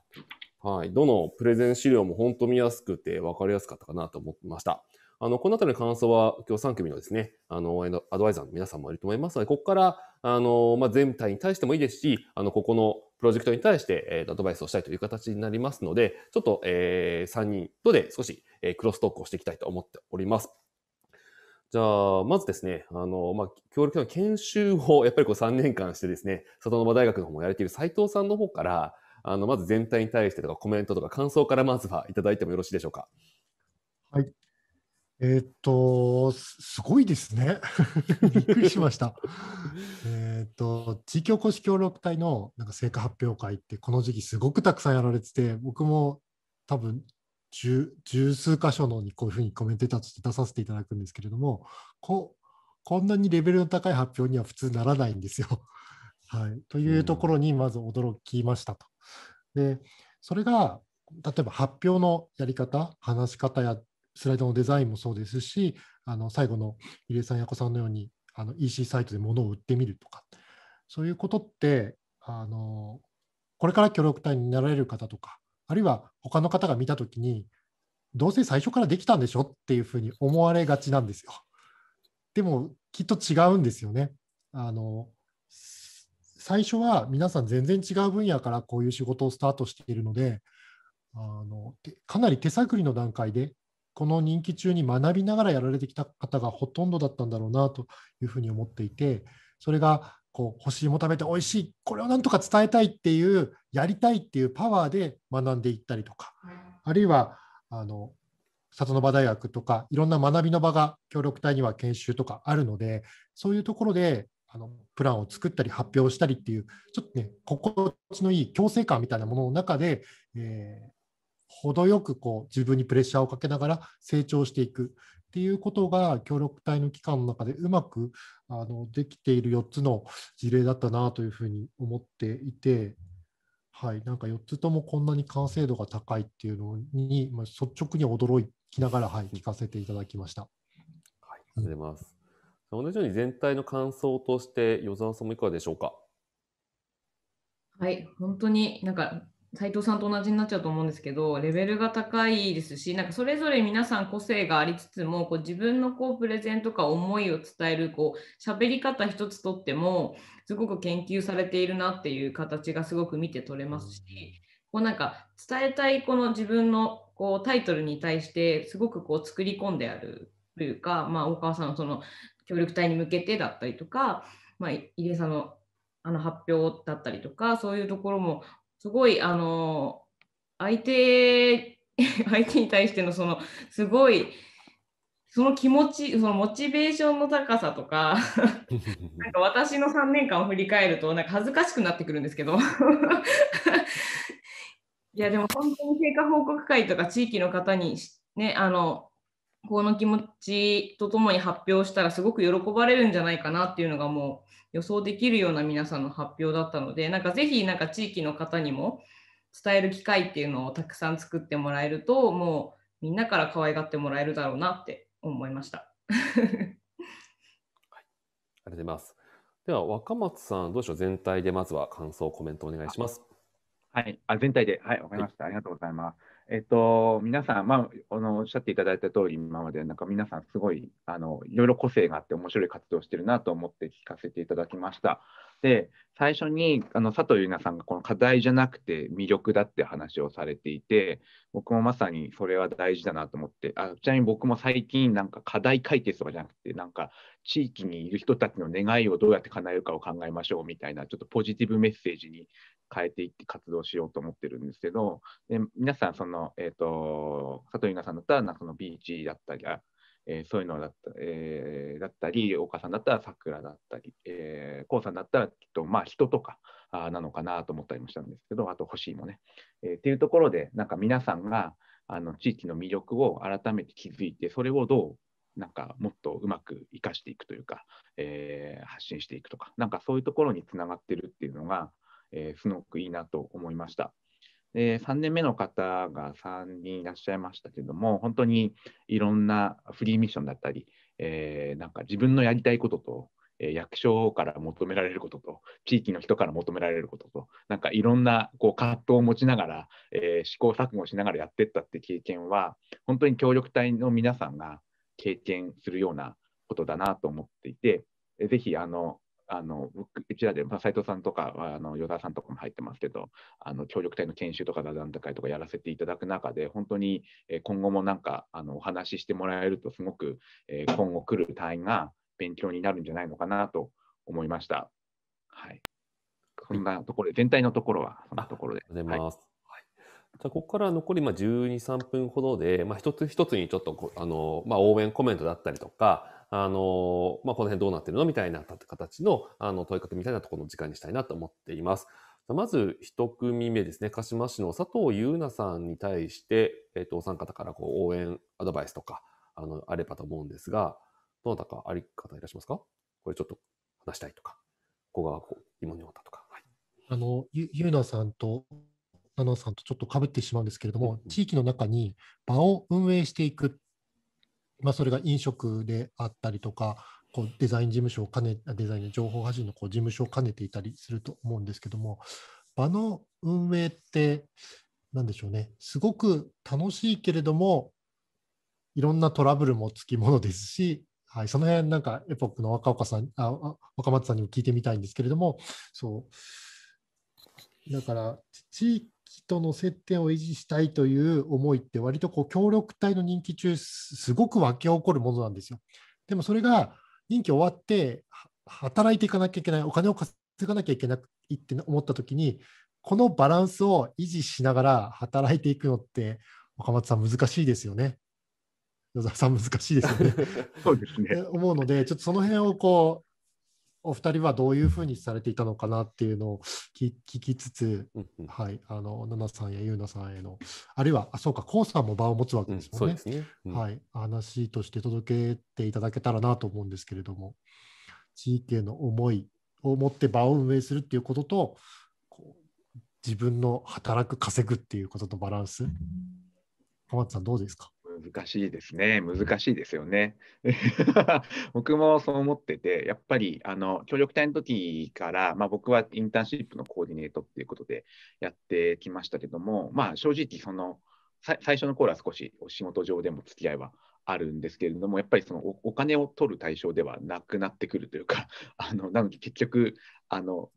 Speaker 1: はい。どのプレゼン資料も本当見やすくて分かりやすかったかなと思いました。あの、このあたりの感想は今日3組のですね、あの、アドバイザーの皆さんもいると思いますので、ここから、あの、まあ、全体に対してもいいですし、あの、ここのプロジェクトに対して、えー、アドバイスをしたいという形になりますので、ちょっと、えー、3人とで少し、えー、クロストークをしていきたいと思っております。じゃあ、まずですね、あの、まあ、協力の研修をやっぱりこう3年間してですね、里場大学の方もやれている斉藤さんの方から、あの、まず全体に対してとかコメントとか感想からまずはいただいてもよろしいでしょうか。
Speaker 2: はい。えー、っと、すごいですね。[LAUGHS] びっくりしました。[LAUGHS] えっと、地域おこし協力隊のなんか成果発表会って、この時期すごくたくさんやられてて、僕も多分十十数箇所のにこういうふうにコメンテーターとして出させていただくんですけれども、ここんなにレベルの高い発表には普通ならないんですよ。[LAUGHS] はい、というところにまず驚きましたと。でそれが例えば発表のやり方話し方やスライドのデザインもそうですしあの最後の入江さんやこさんのようにあの EC サイトで物を売ってみるとかそういうことってあのこれから協力隊になられる方とかあるいは他の方が見た時にどうせ最初からできたんでしょっていうふうに思われがちなんですよ。でもきっと違うんですよね。あの最初は皆さん全然違う分野からこういう仕事をスタートしているのであのかなり手探りの段階でこの任期中に学びながらやられてきた方がほとんどだったんだろうなというふうに思っていてそれがこう欲しいも食べておいしいこれをなんとか伝えたいっていうやりたいっていうパワーで学んでいったりとかあるいはあの里の場大学とかいろんな学びの場が協力隊には研修とかあるのでそういうところであのプランを作ったり発表したりっていうちょっとね心地のいい共生感みたいなものの中で、えー、程よくこう自分にプレッシャーをかけながら成長していくっていうことが協力隊の期間の中でうまくあのできている4つの事例だったなというふうに思っていて、はい、なんか4つともこんなに完成度が高いっていうのに、まあ、率直に驚きながら、はい、聞かせていただきました。はい、あ
Speaker 1: りがとうございます。同じように全体の感想として、与沢さんもいかがでしょうか。
Speaker 3: はい、本当になんか斉藤さんと同じになっちゃうと思うんですけどレベルが高いですしなんかそれぞれ皆さん個性がありつつもこう自分のこうプレゼンとか思いを伝えるこう喋り方一つとってもすごく研究されているなっていう形がすごく見て取れますしこうなんか伝えたいこの自分のこうタイトルに対してすごくこう作り込んであるというか、まあ、大川さんのその協力隊に向けてだったりとか、まあ、入江さんのあの発表だったりとかそういうところもすごいあの相手 [LAUGHS] 相手に対してのそのすごいその気持ちそのモチベーションの高さとか [LAUGHS] なんか私の3年間を振り返るとなんか恥ずかしくなってくるんですけど [LAUGHS] いやでも本当に経過報告会とか地域の方にねあのこの気持ちとともに発表したらすごく喜ばれるんじゃないかなっていうのがもう予想できるような皆さんの発表だったのでなんかぜひなんか地域の方にも伝える機会っていうのをたくさん作ってもらえるともうみんなから可愛がってもらえるだろうなって思いました。はい、ありがとう
Speaker 1: ございます。では若松さんどうでしょう全体でまずは感想コメントお願いします。はい、あ全体では
Speaker 4: いわかりました、はい、ありがとうございます。えっと、皆さん、まあ、あのおっしゃっていただいた通り、今までなんか皆さん、すごいあのいろいろ個性があって、面白い活動してるなと思って聞かせていただきました。で最初にあの佐藤優奈さんがこの課題じゃなくて魅力だって話をされていて僕もまさにそれは大事だなと思ってあちなみに僕も最近なんか課題解決とかじゃなくてなんか地域にいる人たちの願いをどうやって叶えるかを考えましょうみたいなちょっとポジティブメッセージに変えていって活動しようと思ってるんですけどで皆さんその、えーと、佐藤優奈さんだったらそのビーチだったりえー、そういうのだった,、えー、だったり、岡さんだったら桜だったり、えー、さんだったらきっと、まあ、人とかあなのかなと思ったりもしたんですけど、あと欲しいもね。えー、っていうところで、なんか皆さんがあの地域の魅力を改めて気づいて、それをどうなんかもっとうまく生かしていくというか、えー、発信していくとか、なんかそういうところにつながってるっていうのが、えー、すごくいいなと思いました。で3年目の方が3人いらっしゃいましたけども本当にいろんなフリーミッションだったり、えー、なんか自分のやりたいことと、えー、役所から求められることと地域の人から求められることとなんかいろんなこう葛藤を持ちながら、えー、試行錯誤しながらやってったって経験は本当に協力隊の皆さんが経験するようなことだなと思っていてぜひあのあのうちらで、まあ、斉藤さんとかはあの与田さんとかも入ってますけどあの協力隊の研修とか座談会とかやらせていただく中で本当に、え今後もなんかあのお話ししてもらえるとすごく、え今後来る隊員が勉強になるんじゃないのかなと思いました。はい、
Speaker 1: こんなところで全体のところはそんなところで。ありがとうございます、はいじゃここから残りまあ12、3分ほどで、まあ、一つ一つにちょっとあの、まあ、応援コメントだったりとか、あの、まあ、この辺どうなってるのみたいな形のあの問いかけみたいなところの時間にしたいなと思っています。まず一組目ですね、鹿島市の佐藤優奈さんに対して、えっと、お三方からこう応援アドバイスとか、あの、あればと思うんですが、どなたかあり方いらっしゃいますかこれちょっと話したいとか、ここがこう疑問に思ったとか。は
Speaker 2: い、あの、優奈さんと奈々さんとちょっとかぶってしまうんですけれども、地域の中に場を運営していく、まあ、それが飲食であったりとか、こうデザイン事務所を兼ね、デザイン情報発信のこう事務所を兼ねていたりすると思うんですけども、場の運営って、なんでしょうね、すごく楽しいけれども、いろんなトラブルもつきものですし、はい、その辺なんかエポックの若岡さんあ若松さんにも聞いてみたいんですけれどもそうだから地との接点を維持したいという思いって割とこう協力隊の人気中すごく湧き起こるものなんですよ。でもそれが任期終わって働いていかなきゃいけないお金を稼がなきゃいけないって思った時にこのバランスを維持しながら働いていくのって岡松さん難しいですよね。野沢さん難しいですよね。
Speaker 4: [LAUGHS] そうで
Speaker 2: すね。思うのでちょっとその辺をこお二人はどういうふうにされていたのかなっていうのを聞きつつ、はい、あの、ナナさんや優奈さんへの、あるいは、あそうか、コウさんも場を持つわけですもんね。はい、話として届けていただけたらなと思うんですけれども、地域への思いを持って場を運営するっていうことと、自分の働く、稼ぐっていうことのバランス、浜田さん、どうですか
Speaker 4: 難しいですね。難しいですよね。[LAUGHS] 僕もそう思ってて、やっぱり、あの、協力隊の時から、まあ僕はインターンシップのコーディネートっていうことでやってきましたけども、まあ正直、その、最初の頃は少しお仕事上でも付き合いはあるんですけれども、やっぱりそのお金を取る対象ではなくなってくるというか、あのなので結局あの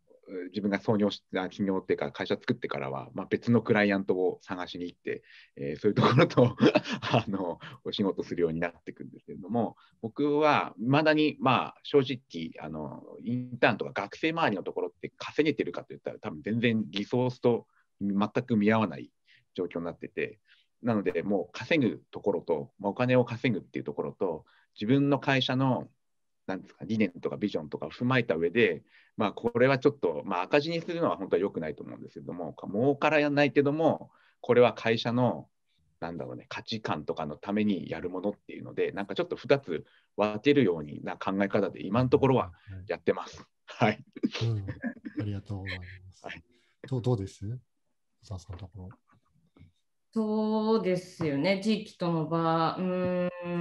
Speaker 4: 自分が創業した企業っていうか会社作ってからは、まあ、別のクライアントを探しに行って、えー、そういうところと [LAUGHS] あのお仕事するようになっていくんですけれども僕はいまだに、まあ、正直あのインターンとか学生周りのところって稼げてるかといったら多分全然リソースと全く見合わない状況になっててなのでもう稼ぐところと、まあ、お金を稼ぐっていうところと自分の会社のなんですか理念とかビジョンとかを踏まえた上で、まあ、これはちょっと、まあ、赤字にするのは本当は良くないと思うんですけども儲からやないけどもこれは会社のなんだろうね価値観とかのためにやるものっていうのでなんかちょっと2つ分けるようにな考え方で今のところはやってます。はい、うん、ありがとうございます。はい、どうどうです小沢さんのところ
Speaker 3: そうですよね、地域との場、う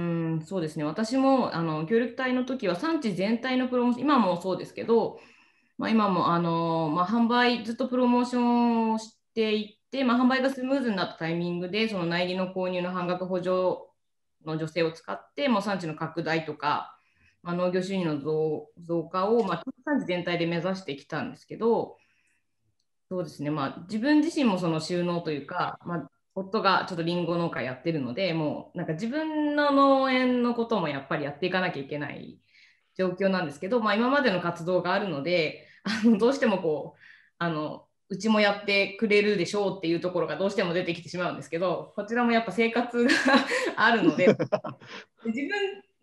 Speaker 3: ん、そうですね、私もあの協力隊の時は産地全体のプロモーション、今もそうですけど、まあ、今もあの、まあ、販売、ずっとプロモーションをしていって、まあ、販売がスムーズになったタイミングで、その苗木の購入の半額補助の助成を使って、もう産地の拡大とか、まあ、農業収入の増増加を、まあ、産地全体で目指してきたんですけど、そうですね、まあ、自分自身もその収納というか、まあ夫がちょっとりんご農家やってるのでもうなんか自分の農園のこともやっぱりやっていかなきゃいけない状況なんですけど、まあ、今までの活動があるのであのどうしてもこうあのうちもやってくれるでしょうっていうところがどうしても出てきてしまうんですけどこちらもやっぱ生活があるので [LAUGHS] 自分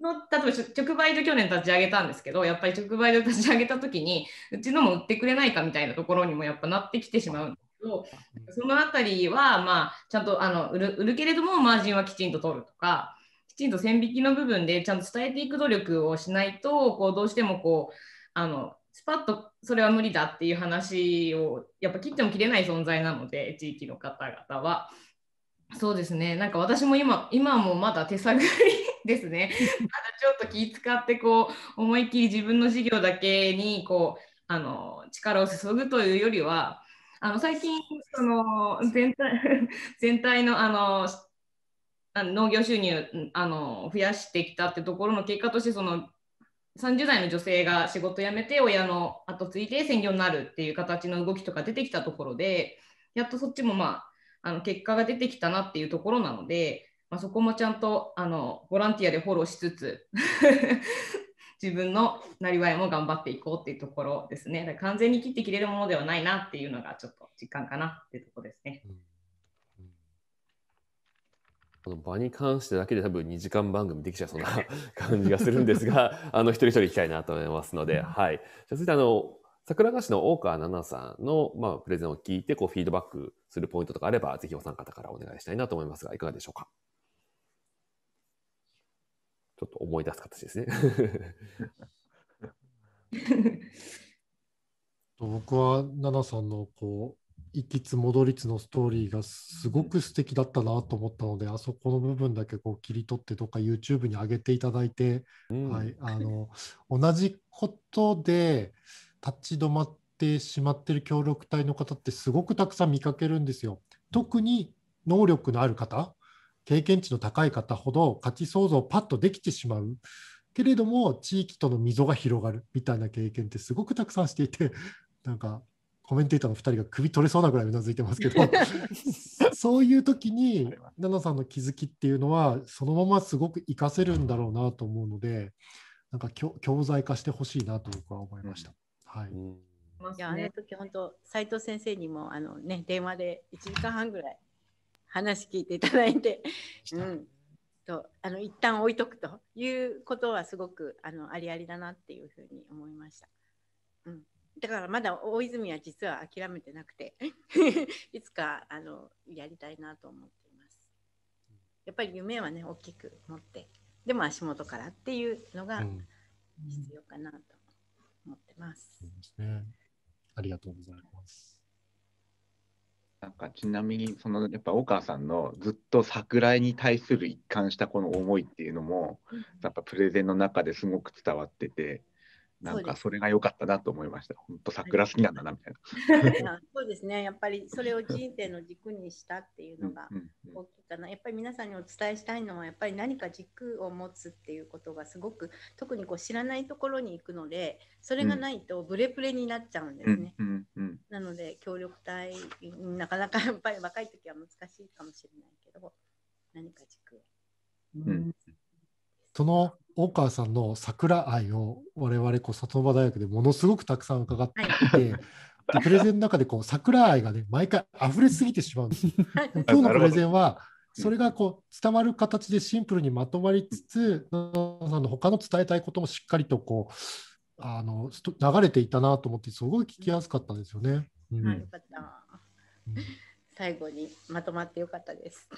Speaker 3: の例えば直売所去年立ち上げたんですけどやっぱり直売所立ち上げた時にうちのも売ってくれないかみたいなところにもやっぱなってきてしまうんでど、そのあたりは、まあ、ちゃんとあの売る売るけれども、マージンはきちんと取るとか、きちんと線引きの部分でちゃんと伝えていく努力をしないと、こうどうしてもこうあのスパッとそれは無理だっていう話をやっぱ切っても切れない存在なので地域の方々はそうですねなんか私も今今もまだ手探りですね [LAUGHS] まだちょっと気使ってこう思いっきり自分の事業だけにこうあの力を注ぐというよりはあの最近その全体 [LAUGHS] 全体のあの農業収入あの増やしてきたってところの結果としてその30代の女性が仕事辞めて親の後継いで専業になるっていう形の動きとか出てきたところでやっとそっちもまああの結果が出てきたなっていうところなので、まあ、そこもちゃんとあのボランティアでフォローしつつ自分のなりわいも頑張っていこうっていうところですね。完全に切って切れるものではないなっていうのがちょっと実感かなっていうところですね。
Speaker 1: この場に関してだけで多分2時間番組できちゃうそうな [LAUGHS] 感じがするんですが、[LAUGHS] あの一人一人行きたいなと思いますので、はい。じゃ続いてあの、桜川市の大川奈々さんの、まあ、プレゼンを聞いてこうフィードバックするポイントとかあれば、ぜひお三方からお願いしたいなと思いますが、いかがでしょうか。ちょっと思い出す形ですね。[LAUGHS]
Speaker 2: 僕は奈々さんのこう行きつ戻りつのストーリーがすごく素敵だったなと思ったのであそこの部分だけこう切り取ってどっか YouTube に上げていただいて、うん、はい、あの同じことで立ち止まってしまってる協力隊の方ってすごくたくさん見かけるんですよ。特に能力のある方経験値の高い方ほど価値創造をパッとできてしまうけれども地域との溝が広がるみたいな経験ってすごくたくさんしていて [LAUGHS] なんかコメンテーターの2人が首取れそうなぐらいうなずいてますけど
Speaker 3: [LAUGHS]
Speaker 2: そういう時に奈々さんの気づきっていうのはそのまますごく活かせるんだろうなと思うのでなんか教教材化してほしいなと僕は思いました。はい、
Speaker 6: いやあの時本当斉藤先生にもあの、ね、電話で1時間半ぐらい話聞いていただいて、[LAUGHS] うん、とあの一旦置いとくということはすごくあのありありだなっていうふうに思いました。うん、だからまだ大泉は実は諦めてなくて [LAUGHS] いつかあのやりたいなと思っています。やっぱり夢はね大きく持ってでも足元からっていうのが必要かなと思ってます。
Speaker 4: うん、うん、ね。ありがとうございます。なんかちなみにそのやっぱお母さんのずっと桜井に対する一貫したこの思いっていうのもやっぱプレゼンの中ですごく伝わっててなんかそれが良かったなと思いました。本当桜好きなんだなみたい
Speaker 6: な。[LAUGHS] そうですね。やっぱりそれを人生の軸にしたっていうのが大きいかな。やっぱり皆さんにお伝えしたいのはやっぱり何か軸を持つっていうことがすごく特にこう知らないところに行くので、それがないとブレブレになっちゃうんですね。なので協力隊なかなかやっぱり若い時は難しいかもしれないけど、何か軸を。
Speaker 2: うんその大川さんの桜愛を我々こう里場大学でものすごくたくさん伺っていて、はい、プレゼンの中でこう桜愛がね毎回溢れすぎてしまうんですよ。今日のプレゼンはそれがこう伝わる形でシンプルにまとまりつつ、うん、さんの他の伝えたいこともしっかりとこうあの流れていたなと思ってす
Speaker 1: ごい聞きやすかったんですよね。うん、
Speaker 6: 最後にまとまってよかったです。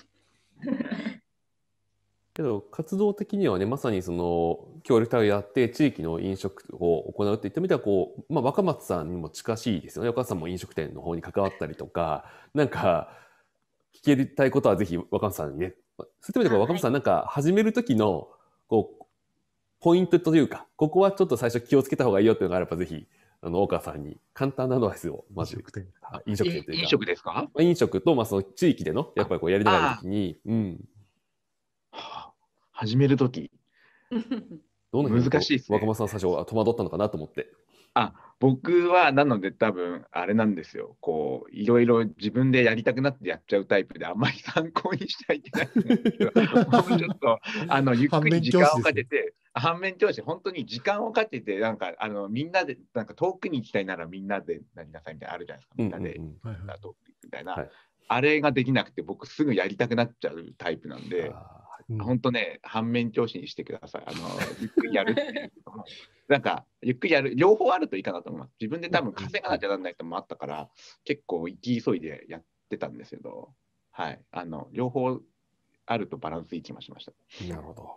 Speaker 1: けど、活動的にはね、まさにその、協力隊をやって、地域の飲食を行うっていった意味では、こう、まあ、若松さんにも近しいですよね。お母さんも飲食店の方に関わったりとか、なんか、聞きたいことはぜひ若松さんにね。そういった意味で、若松さん、なんか、始める時の、こう、ポイントというか、ここはちょっと最初気をつけた方がいいよっていうのがあれば、ぜひ、あの、大川さんに簡単なアドバイスを、まず。飲食店。飲食店というか。飲食ですか飲食と、まあ、その地域での、やっぱりこう、やりながら時に、うん。始めるとき、どの難しいですね、若松さん、最初は戸惑ったのかなと思って。あ僕
Speaker 4: はなので多分あれなんですよこういろいろ自分でやりたくなってやっちゃうタイプであんまり参考にしちゃいけないんですけど [LAUGHS] もうちょっとあのゆっくり時間をかけて反面教師、本当に時間をかけてなんかあのみんなでなんか遠くに行きたいならみんなでなりなさいみたいなあるじゃないですかみんなで遠くみたいな、はい、あれができなくて僕すぐやりたくなっちゃうタイプなんで。あ本当ね、反面教師にしてください。あの、[LAUGHS] ゆっくりやるっていうなんか、ゆっくりやる、両方あるといいかなと思います。自分で多分稼がなきゃならないともあったから、結構行き急いでやってたんですけど、はい。あの、両方あるとバランスいい気がしました。なるほど。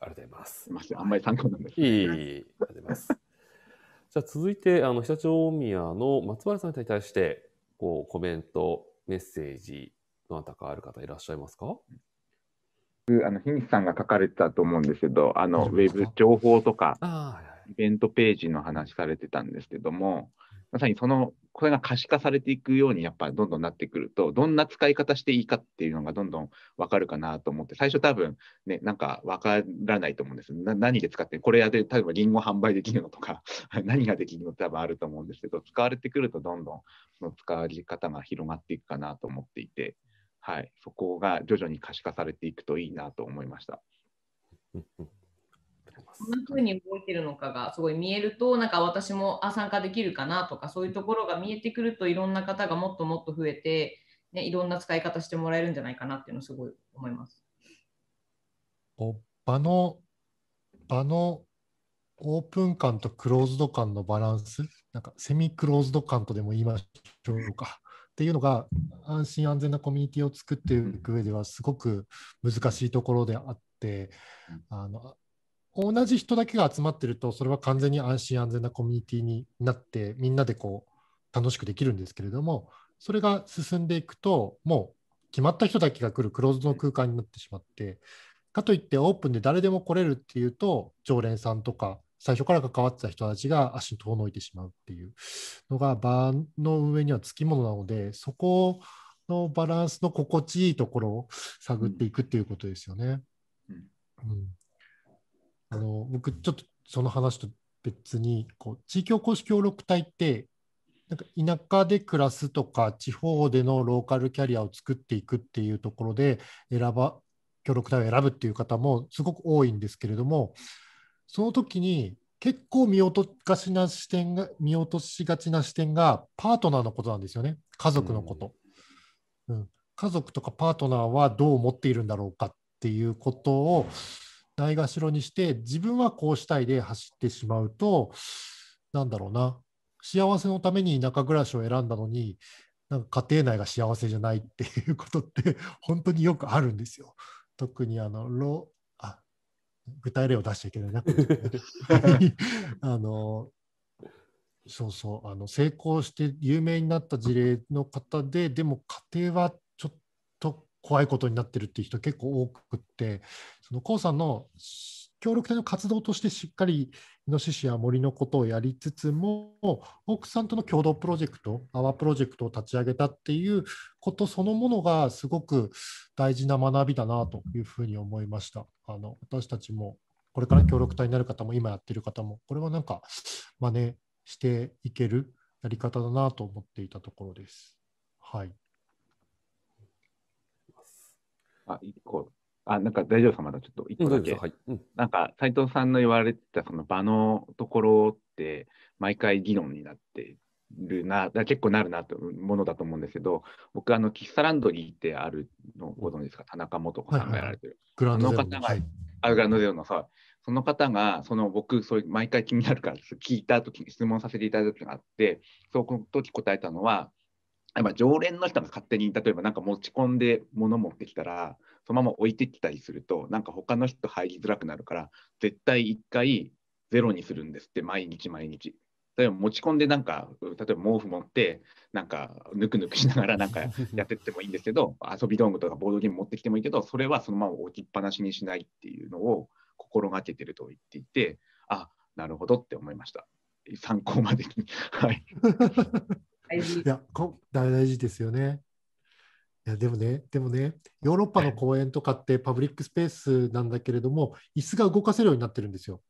Speaker 4: ありがとうございます。すみません、あんまり参考なんです、ね。いい、あ
Speaker 1: りがとうございます。じゃあ続いて、あの、北朝大宮の松原さんに対して、こう、コメント、メッセージ、どなたかある方いらっしゃいますか、うん
Speaker 4: あの、樋口さんが書かれてたと思うんですけど、あの、ウェブ情報とか、イベントページの話されてたんですけども、まさにその、これが可視化されていくように、やっぱどんどんなってくると、どんな使い方していいかっていうのがどんどんわかるかなと思って、最初多分ね、なんかわからないと思うんですな。何で使って、これやで、例えばリンゴ販売できるのとか、[LAUGHS] 何ができるのって多分あると思うんですけど、使われてくるとどんどんその使れ方が広がっていくかなと思っていて、はい、そこが徐々に可視化されていくといいなと思いました。そんな
Speaker 3: うに動いてるのかがすごい見えると、なんか私もあ参加できるかなとか、そういうところが見えてくると、いろんな方がもっともっと増えて、ね、いろんな使い方してもらえるんじゃないかなっていうのすごい思います。
Speaker 2: 場の場のオープン感とクローズド感のバランス、なんかセミクローズド感とでも言いましょうか。っていうのが安心安全なコミュニティを作っていく上ではすごく難しいところであってあの同じ人だけが集まってるとそれは完全に安心安全なコミュニティになってみんなでこう楽しくできるんですけれどもそれが進んでいくともう決まった人だけが来るクローズドの空間になってしまってかといってオープンで誰でも来れるっていうと常連さんとか最初から関わってた人たちが足に遠のいてしまうっていうのが場の運営にはつきものなのでそこのバランスの心地いいところを探っていくっていうことですよね。
Speaker 4: うん、うん、
Speaker 2: あの僕ちょっとその話と別にこう地域おこし協力隊ってなんか田舎で暮らすとか地方でのローカルキャリアを作っていくっていうところで選ば協力隊を選ぶっていう方もすごく多いんですけれどもその時に結構見落とがしな視点が見落としがちな視点がパートナーのことなんですよね家族のこと、うん、うん、家族とかパートナーはどう思っているんだろうかっていうことをないがしろにして自分はこうしたいで走ってしまうとなんだろうな幸せのために田舎暮らしを選んだのになんか家庭内が幸せじゃないっていうことって本当によくあるんですよ。特にあの具体例を出しちゃいけないな、[LAUGHS] あのそうそうあの成功して有名になった事例の方ででも家庭はちょっと怖いことになってるっていう人結構多くってその k o さんの協力隊の活動としてしっかりイノシシや森のことをやりつつも奥さんとの共同プロジェクトアワープロジェクトを立ち上げたっていうことそのものがすごく大事な学びだなというふうに思いましたあの私たちもこれから協力隊になる方も今やっている方もこれはなんか真似していけるやり方だなと思っていたところですはい
Speaker 4: あ個あ、なんか大丈夫さまだちょっと一個だけ。はいなんか斎藤さんの言われてたその場のところって毎回議論になってるな、だ結構なるなとものだと思うんですけど、僕あの喫茶ランドリーってあるのご存知ですか、田中元子さんがやられてる。はいはい、グランドゼロの。はい、あグランドゼロのさ、その方がその僕そういう毎回気になるから聞いた時に質問させていただいた時があって、その時答えたのはやっぱ常連の人が勝手に例えば何か持ち込んで物持ってきたらそのまま置いてきたりするとなんか他の人入りづらくなるから絶対1回ゼロにするんですって毎日毎日。例えば持ち込んでなんか例えば毛布持ってなんかぬくぬくしながらなんかやってってもいいんですけど遊び道具とかボードゲーム持ってきてもいいけどそれはそのまま置きっぱなしにしないっていうのを心がけてると言っていてあなるほどって思いました参考までにはい
Speaker 2: [LAUGHS] 大事いや大事ですよね。いやでもね、でもね、ヨーロッパの公園とかってパブリックスペースなんだけれども、椅子が動かせるようになってるんですよ。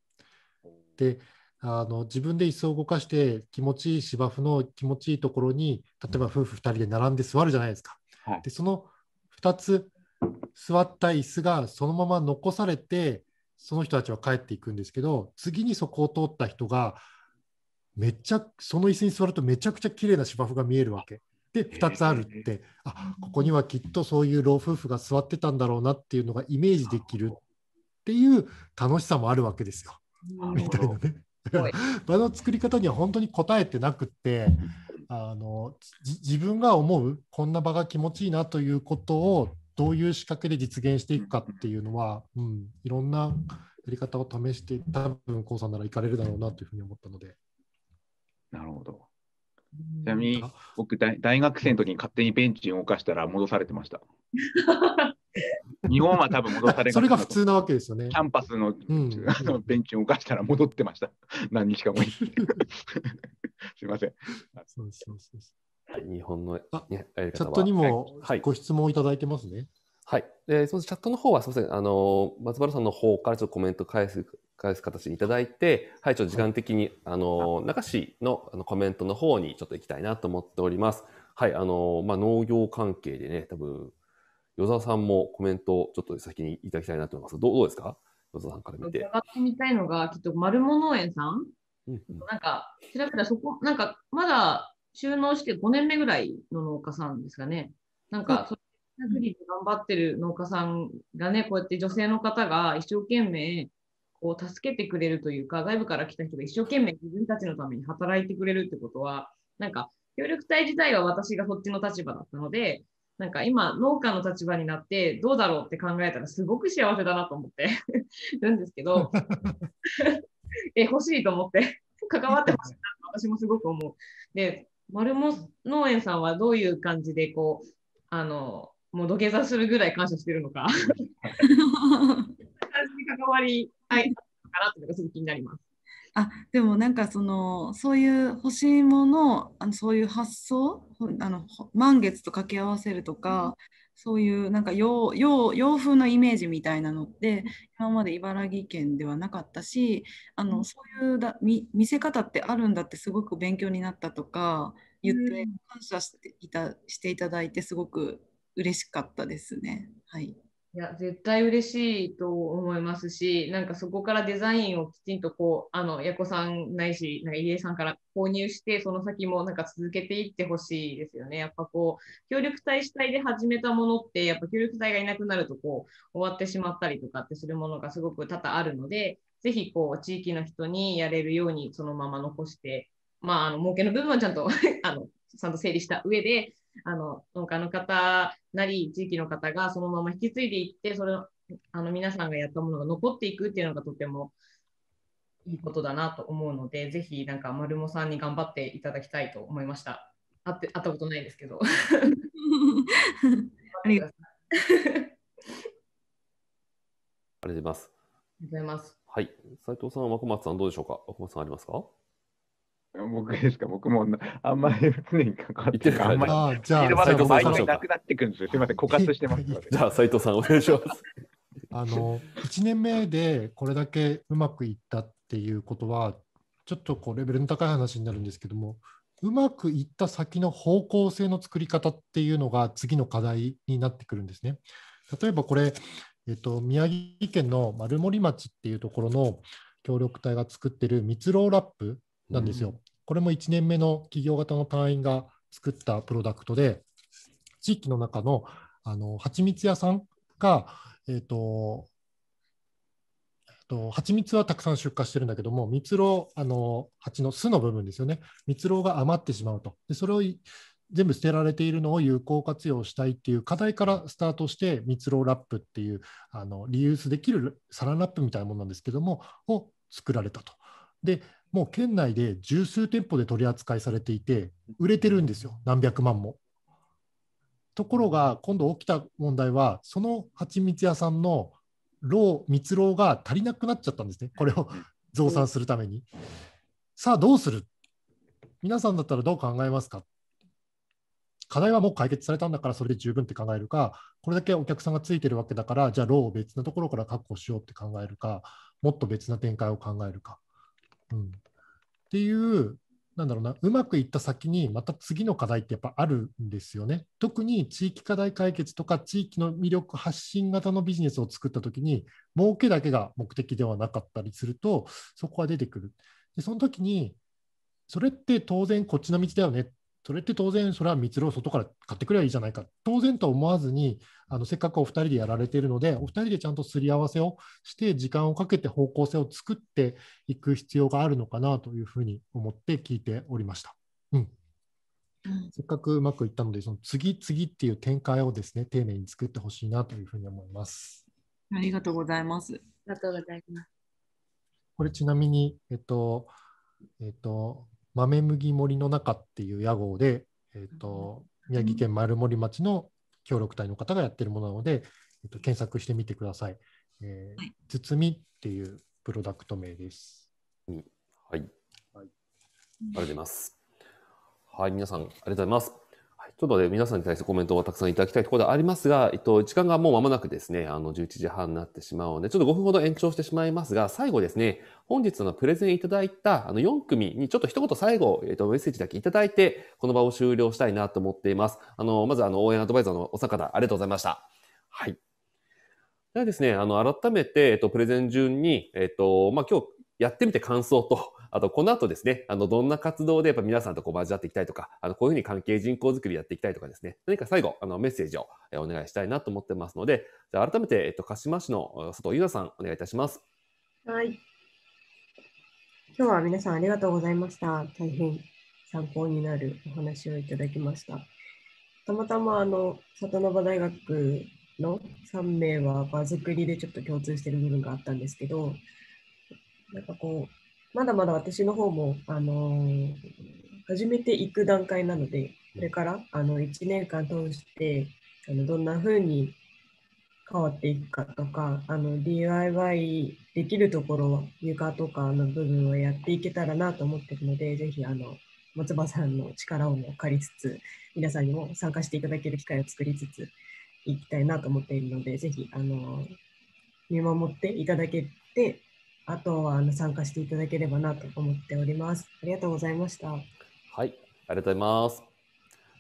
Speaker 2: で、あの自分で椅子を動かして、気持ちいい芝生の気持ちいいところに、例えば夫婦2人で並んで座るじゃないですか。はい、で、その2つ座った椅子がそのまま残されて、その人たちは帰っていくんですけど、次にそこを通った人が、めっちゃその椅子に座るとめちゃくちゃ綺麗な芝生が見えるわけ。で2つあるって、あここにはきっとそういう老夫婦が座ってたんだろうなっていうのがイメージできるっていう楽しさもあるわけですよ。
Speaker 3: みたいなね。
Speaker 2: 場の作り方には本当に答えてなくってあの自分が思うこんな場が気持ちいいなということをどういう仕掛けで実現していくかっていうのは、うん、いろんなやり方を試して多分 k o さんなら行かれるだろうなというふうに思ったので。
Speaker 4: なるほど。ちなみに僕大、大学生の時に勝手にベンチに動かしたら戻されてました。[LAUGHS] 日本は多分戻されそれが普通なわけですよね。キャンパスの,、うん、のベンチを動かしたら戻ってました。[LAUGHS] 何日か前に。[LAUGHS] すみません。
Speaker 1: そうそうそう日本のあチャットにもご質問いただいてますね。はい。はい、えー、そのチャットの方は、すみません。あの、松原さんの方からちょっとコメント返す返す形でいただいて、はい、ちょっと時間的に、あの、中市のあのコメントの方にちょっと行きたいなと思っております。はい、あの、まあ、農業関係でね、多分、与沢さんもコメントをちょっと先にいただきたいなと思います。どうどうですか与沢さんから見て。伺
Speaker 3: ってみたいのが、きっと丸物園さん、うん、うん、なんか、調べたらそこ、なんか、まだ収納して5年目ぐらいの農家さんですかね。なんか、うん頑張ってる農家さんがね、こうやって女性の方が一生懸命こう助けてくれるというか、外部から来た人が一生懸命自分たちのために働いてくれるってことは、なんか協力隊自体は私がそっちの立場だったので、なんか今、農家の立場になってどうだろうって考えたらすごく幸せだなと思って [LAUGHS] るんですけど、[LAUGHS] え、欲しいと思って関わってほしいなと私もすごく思う。で、丸も農園さんはどういう感じでこう、あの、もう土下座するぐらい感謝してるのか [LAUGHS] 関わりいかなっていうのがすごく気になります。
Speaker 9: あでもなんかそのそういう欲しいものあのそういう発想あの満月と掛け合わせるとか、そういうなんか洋洋風のイメージみたいなのって今まで茨城県ではなかったしあの、そういうだ見見せ方ってあるんだってすごく勉強になったとか言って感謝していたしていただいてすごく嬉しかったですね。はい
Speaker 3: いや、絶対嬉しいと思いますし、なんかそこからデザインをきちんとこう、あの、矢子さんないし、なんか家さんから購入して、その先もなんか続けていってほしいですよね。やっぱこう、協力隊主体で始めたものって、やっぱ協力隊がいなくなるとこう、終わってしまったりとかってするものがすごく多々あるので、ぜひこう、地域の人にやれるようにそのまま残して、まあ、あの、儲けの部分はちゃんと [LAUGHS] あの、ちゃんと整理した上で、あの農家の方なり地域の方がそのまま引き継いでいってそれあの皆さんがやったものが残っていくっていうのがとてもいいことだなと思うのでぜひなんか丸もさんに頑張っていただきたいと思いました。会って会ったことないんですけど。[LAUGHS] ありがとうございます。ありがとうございます。
Speaker 1: はい、斉藤さん、若松さんどうでしょうか。若松さんありますか。僕ですか、僕も
Speaker 4: あんまり常にかかってるあんまり。あじゃあ、毎回なくな
Speaker 1: ってくんですよ。すみません、[LAUGHS] 枯渇してます。じゃあ、斉藤さん、お願いします。
Speaker 2: あの1年目でこれだけうまくいったっていうことは、ちょっとこうレベルの高い話になるんですけども、うまくいった先の方向性の作り方っていうのが次の課題になってくるんですね。例えばこれ、えっと、宮城県の丸森町っていうところの協力隊が作ってる蜜ろうラップなんですよ。これも1年目の企業型の隊員が作ったプロダクトで、地域の中のあの蜂蜜屋さんが、えーと、と蜂蜜はたくさん出荷してるんだけども蜜蝋あの蜂の巣の部分ですよね蜜蝋が余ってしまうとでそれを全部捨てられているのを有効活用したいっていう課題からスタートして蜜蝋ラップっていうあのリユースできるサランラップみたいなものなんですけどもを作られたと。でもう県内で十数店舗で取り扱いされていて、売れてるんですよ、何百万も。ところが、今度起きた問題は、その蜂蜜屋さんのロ蜜ろうが足りなくなっちゃったんですね、これを増産するために。さあ、どうする皆さんだったらどう考えますか課題はもう解決されたんだからそれで十分って考えるか、これだけお客さんがついてるわけだから、じゃあ、ローを別なところから確保しようって考えるか、もっと別な展開を考えるか。うん、っていうなんだろうなうまくいった先にまた次の課題ってやっぱあるんですよね。特に地域課題解決とか地域の魅力発信型のビジネスを作った時に儲けだけが目的ではなかったりするとそこは出てくる。でその時にそれって当然こっちの道だよねっそれって当然、それは蜜ろう外から買ってくればいいじゃないか、当然と思わずに、あのせっかくお二人でやられているので、お二人でちゃんとすり合わせをして、時間をかけて方向性を作っていく必要があるのかなというふうに思って聞いておりました。うんせっかくうまくいったので、その次々っていう展開をですね、丁寧に作ってほしいなというふうに思います。
Speaker 9: ありがとうございます。ありがとうございます。
Speaker 2: これちなみに、えっと、えっと、豆麦森の中っていう屋号で、えーと、宮城県丸森町の協力隊の方がやってるものなので、えーと、検索してみてください。えー、包、みっていうプロダクト名です。
Speaker 1: はい。はい、ありがとうございます。はい、皆さんありがとうございます。ちょっとね、皆さんに対してコメントをたくさんいただきたいところでありますが、えっと、時間がもう間もなくですね、あの、11時半になってしまうので、ちょっと5分ほど延長してしまいますが、最後ですね、本日のプレゼンいただいた、あの、4組にちょっと一言最後、えっと、メッセージだけいただいて、この場を終了したいなと思っています。あの、まず、あの、応援アドバイザーのお三方、ありがとうございました。はい。ではですね、あの、改めて、えっと、プレゼン順に、えっと、まあ、今日やってみて感想と、あと、この後ですね、あの、どんな活動でやっぱ皆さんとこう交わっていきたいとか、あの、こういうふうに関係人口づくりやっていきたいとかですね、何か最後、あの、メッセージをお願いしたいなと思ってますので、じゃ改めて、えっと、鹿島市の佐藤優奈さん、お願いいたします。
Speaker 5: はい。今日は皆さんありがとうございました。大変参考になるお話をいただきました。たまたまあの里中大学の3名は場作りでちょっと共通している部分があったんですけどなんかこうまだまだ私の方も、あのー、始めていく段階なので、これからあの1年間通してあのどんな風に変わっていくかとか、あの DIY できるところ、床とかの部分をやっていけたらなと思ってるので、ぜひあの松葉さんの力をも借りつつ、皆さんにも参加していただける機会を作りつつ、いきたいなと思っているので、ぜひあの見守っていただけて、あとあの参加していただければなと思っております。ありがとうございました。はい、
Speaker 1: ありがとうございます。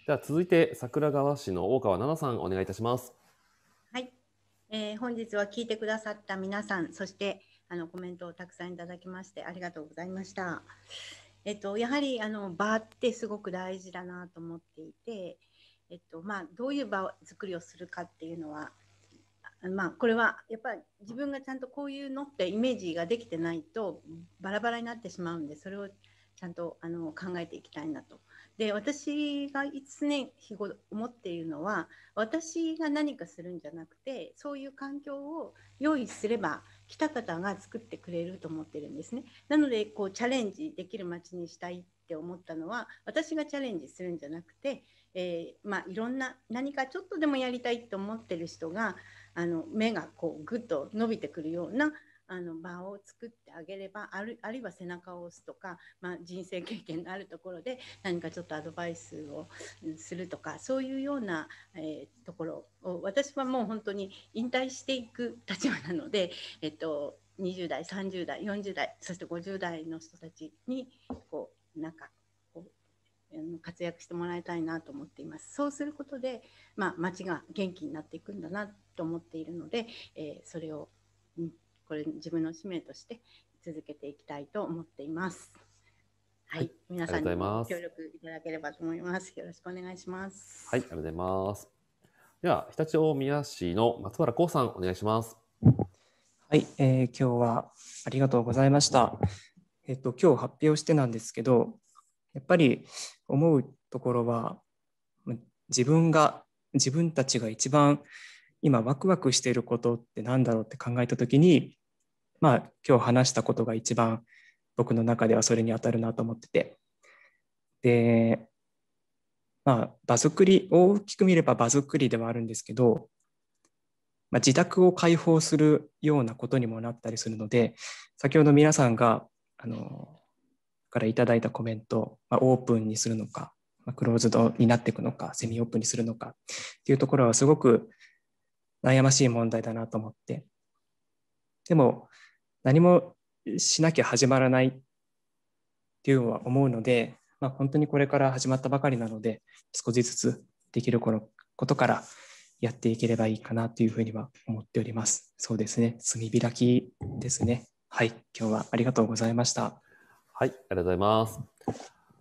Speaker 1: では続いて桜川市の大川奈々さんお願いいたします。
Speaker 6: はい、えー、本日は聞いてくださった皆さん、そしてあのコメントをたくさんいただきましてありがとうございました。えっとやはりあの場ってすごく大事だなと思っていて、えっとまあどういう場作りをするかっていうのはまあ、これはやっぱり自分がちゃんとこういうのってイメージができてないとバラバラになってしまうんでそれをちゃんとあの考えていきたいなと。で私が常日頃思っているのは私が何かするんじゃなくてそういう環境を用意すれば来た方が作ってくれると思ってるんですね。なのでこうチャレンジできる街にしたいって思ったのは私がチャレンジするんじゃなくて、えー、まあ、いろんな何かちょっとでもやりたいと思ってる人があの目がこうぐっと伸びてくるようなあの場を作ってあげればあるあるいは背中を押すとか、まあ、人生経験のあるところで何かちょっとアドバイスをするとかそういうような、えー、ところを私はもう本当に引退していく立場なので、えっと、20代30代40代そして50代の人たちにこうなんか活躍してもらいたいなと思っています。そうすることで、まあ、町が元気になっていくんだなと思っているので、えー、それを、うん、これ自分の使命として続けていきたいと思っています。はい、はい、皆さんに協力いただければと思います。よろしくお願いします。
Speaker 1: はい、ありがとうございます。では、常陸大宮市の松原光さん、お願いします。はい、
Speaker 7: えー、今日はありがとうございました。えっと、今日発表してなんですけど、やっぱり思うところは自分が自分たちが一番今ワクワクしていることって何だろうって考えた時にまあ今日話したことが一番僕の中ではそれに当たるなと思っててでまあ場作り大きく見れば場作りではあるんですけど、まあ、自宅を開放するようなことにもなったりするので先ほど皆さんがあのからいただいたコメントまあ、オープンにするのか、まあ、クローズドになっていくのか、セミオープンにするのかっていうところはすごく悩ましい問題だなと思って。でも、何もしなきゃ始まらないっていうのは思うので、まあ、本当にこれから始まったばかりなので、少しずつできることからやっていければいいかなというふうには思っております。そうですね。炭開きですね。はい。今日は
Speaker 1: ありがとうございました。はい、ありがとうございます。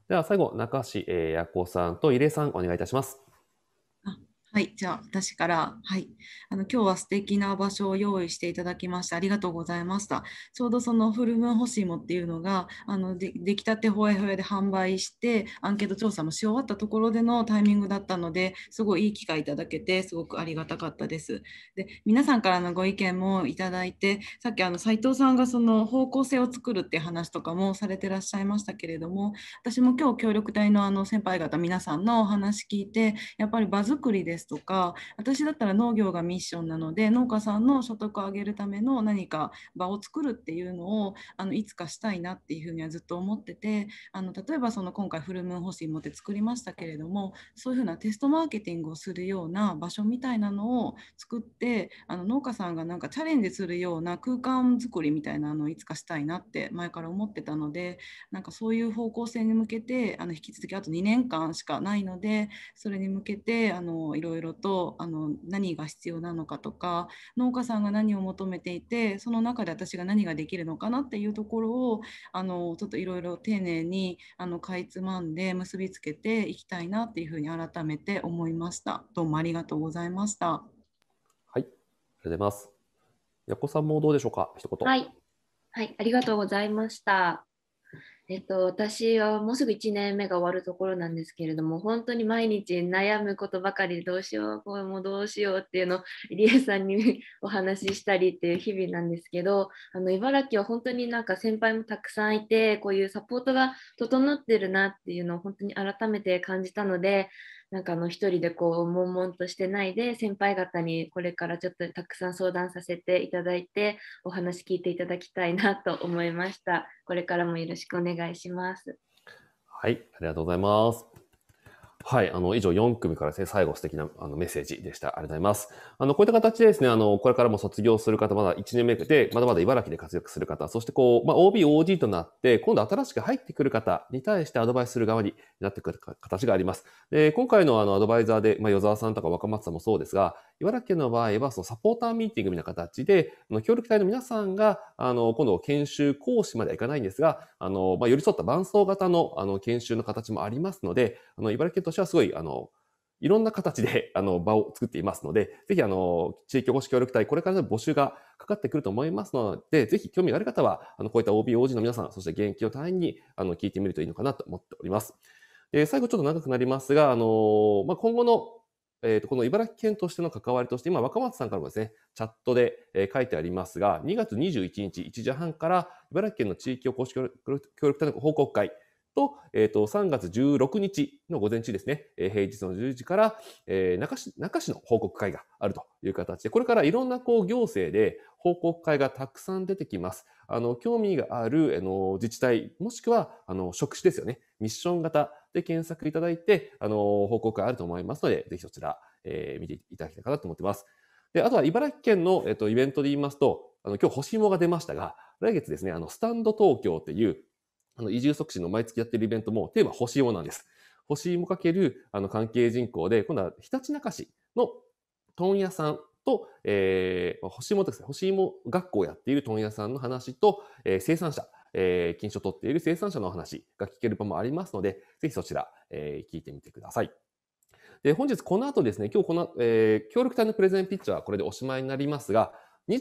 Speaker 1: では最後、中橋、えー、やこさんと入江さん、お願いいたします。
Speaker 9: はい、じゃあ私から、はい、あの今日は素敵な場所を用意していただきましてありがとうございました。ちょうどそのフルムーンホっていうのがあの出来たてほイほやで販売してアンケート調査もし終わったところでのタイミングだったのですごいいい機会いただけてすごくありがたかったです。で皆さんからのご意見もいただいてさっきあの斉藤さんがその方向性を作るって話とかもされてらっしゃいましたけれども私も今日協力隊のあの先輩方皆さんのお話聞いてやっぱり場作りですですとか私だったら農業がミッションなので農家さんの所得を上げるための何か場を作るっていうのをあのいつかしたいなっていうふうにはずっと思っててあの例えばその今回フルムーン欲しいもって作りましたけれどもそういうふうなテストマーケティングをするような場所みたいなのを作ってあの農家さんがなんかチャレンジするような空間作りみたいなのをいつかしたいなって前から思ってたのでなんかそういう方向性に向けてあの引き続きあと2年間しかないのでそれに向けてあのいろいろろいろとあの何が必要なのかとか農家さんが何を求めていてその中で私が何ができるのかなっていうところをあのちょっといろいろ丁寧にあのかいつまんで結びつけていきたいなっていうふうに改めて思いました。どうもありがとうございました。
Speaker 1: はい、ありがとうございます。やこさんもどうでしょうか、一言。はい、
Speaker 8: はい、ありがとうございました。えっと、私はもうすぐ1年目が終わるところなんですけれども、本当に毎日悩むことばかりで、どうしよう、こもどうしようっていうのを入 [LAUGHS] 江さんに [LAUGHS] お話ししたりっていう日々なんですけど、あの茨城は本当になんか先輩もたくさんいて、こういうサポートが整ってるなっていうのを本当に改めて感じたので、なんかあの一人でこう悶々としてないで先輩方にこれからちょっとたくさん相談させていただいてお話聞いていただきたいなと思いました。これからもよろしくお願いします。
Speaker 1: はい、ありがとうございます。はい。あの、以上4組からですね、最後素敵なあのメッセージでした。ありがとうございます。あの、こういった形でですね、あの、これからも卒業する方、まだ1年目で、まだまだ茨城で活躍する方、そしてこう、まあ、OB、o d となって、今度新しく入ってくる方に対してアドバイスする側になってくる形があります。で、今回のあの、アドバイザーで、まあ、与沢さんとか若松さんもそうですが、茨城県の場合は、そのサポーターミーティングみたいな形で、協力隊の皆さんが、あの、今度研修講師まではいかないんですが、あの、まあ、寄り添った伴走型の、あの、研修の形もありますので、あの、茨城県としてはすごい、あの、いろんな形で、[LAUGHS] あの、場を作っていますので、ぜひ、あの、地域おこし協力隊、これからの募集がかかってくると思いますので、ぜひ興味がある方は、あの、こういった OB、OG の皆さん、そして現役の隊員に、あの、聞いてみるといいのかなと思っております。で、最後ちょっと長くなりますが、あのまあ、今後のえー、とこの茨城県としての関わりとして、今、若松さんからもですね、チャットで、え書いてありますが、2月21日1時半から、茨城県の地域おこし協力隊の報告会、と、えっ、ー、と、3月16日の午前中ですね、えー、平日の10時から、えー、中市、中市の報告会があるという形で、これからいろんなこう行政で報告会がたくさん出てきます。あの、興味がある、あの、自治体、もしくは、あの、職種ですよね。ミッション型で検索いただいて、あの、報告会あると思いますので、ぜひそちら、えー、見ていただきたいかなと思ってます。で、あとは茨城県の、えっと、イベントで言いますと、あの、今日、干し芋が出ましたが、来月ですね、あの、スタンド東京っていう、あの移住促進の毎月やってるイベントもテーマ星芋なんです。星芋かけるあの関係人口で、今度はひたちなか市の問屋さんと、えー、星芋ですね、星芋学校をやっている問屋さんの話と、えー、生産者、えー、金賞を取っている生産者の話が聞ける場もありますので、ぜひそちら、えー、聞いてみてください。で、本日この後ですね、今日この、えー、協力隊のプレゼンピッチャーはこれでおしまいになりますが、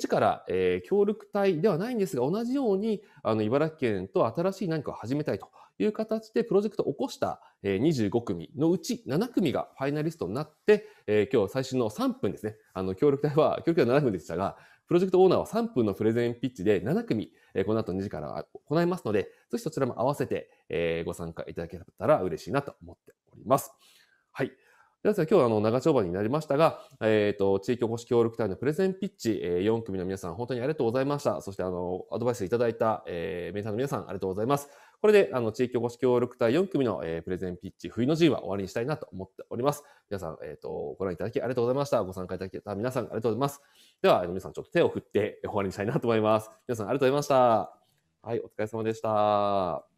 Speaker 1: から、えー、協力隊ではないんですが、同じように、あの、茨城県と新しい何かを始めたいという形で、プロジェクトを起こした25組のうち7組がファイナリストになって、えー、今日最新の3分ですね。あの、協力隊は、[LAUGHS] 協力隊は7分でしたが、プロジェクトオーナーは3分のプレゼンピッチで7組、えー、この後2時から行いますので、ぜひそちらも合わせて、えー、ご参加いただけたら嬉しいなと思っております。はい。ではですね、今日あの長丁場になりましたが、えっ、ー、と、地域おこし協力隊のプレゼンピッチ、えー、4組の皆さん、本当にありがとうございました。そして、あの、アドバイスいただいた、えー、メンターの皆さん、ありがとうございます。これで、あの、地域おこし協力隊4組の、えー、プレゼンピッチ、冬の陣は終わりにしたいなと思っております。皆さん、えっ、ー、と、ご覧いただきありがとうございました。ご参加いただけた皆さん、ありがとうございます。では、皆さん、ちょっと手を振って終わりにしたいなと思います。皆さん、ありがとうございました。はい、お疲れ様でした。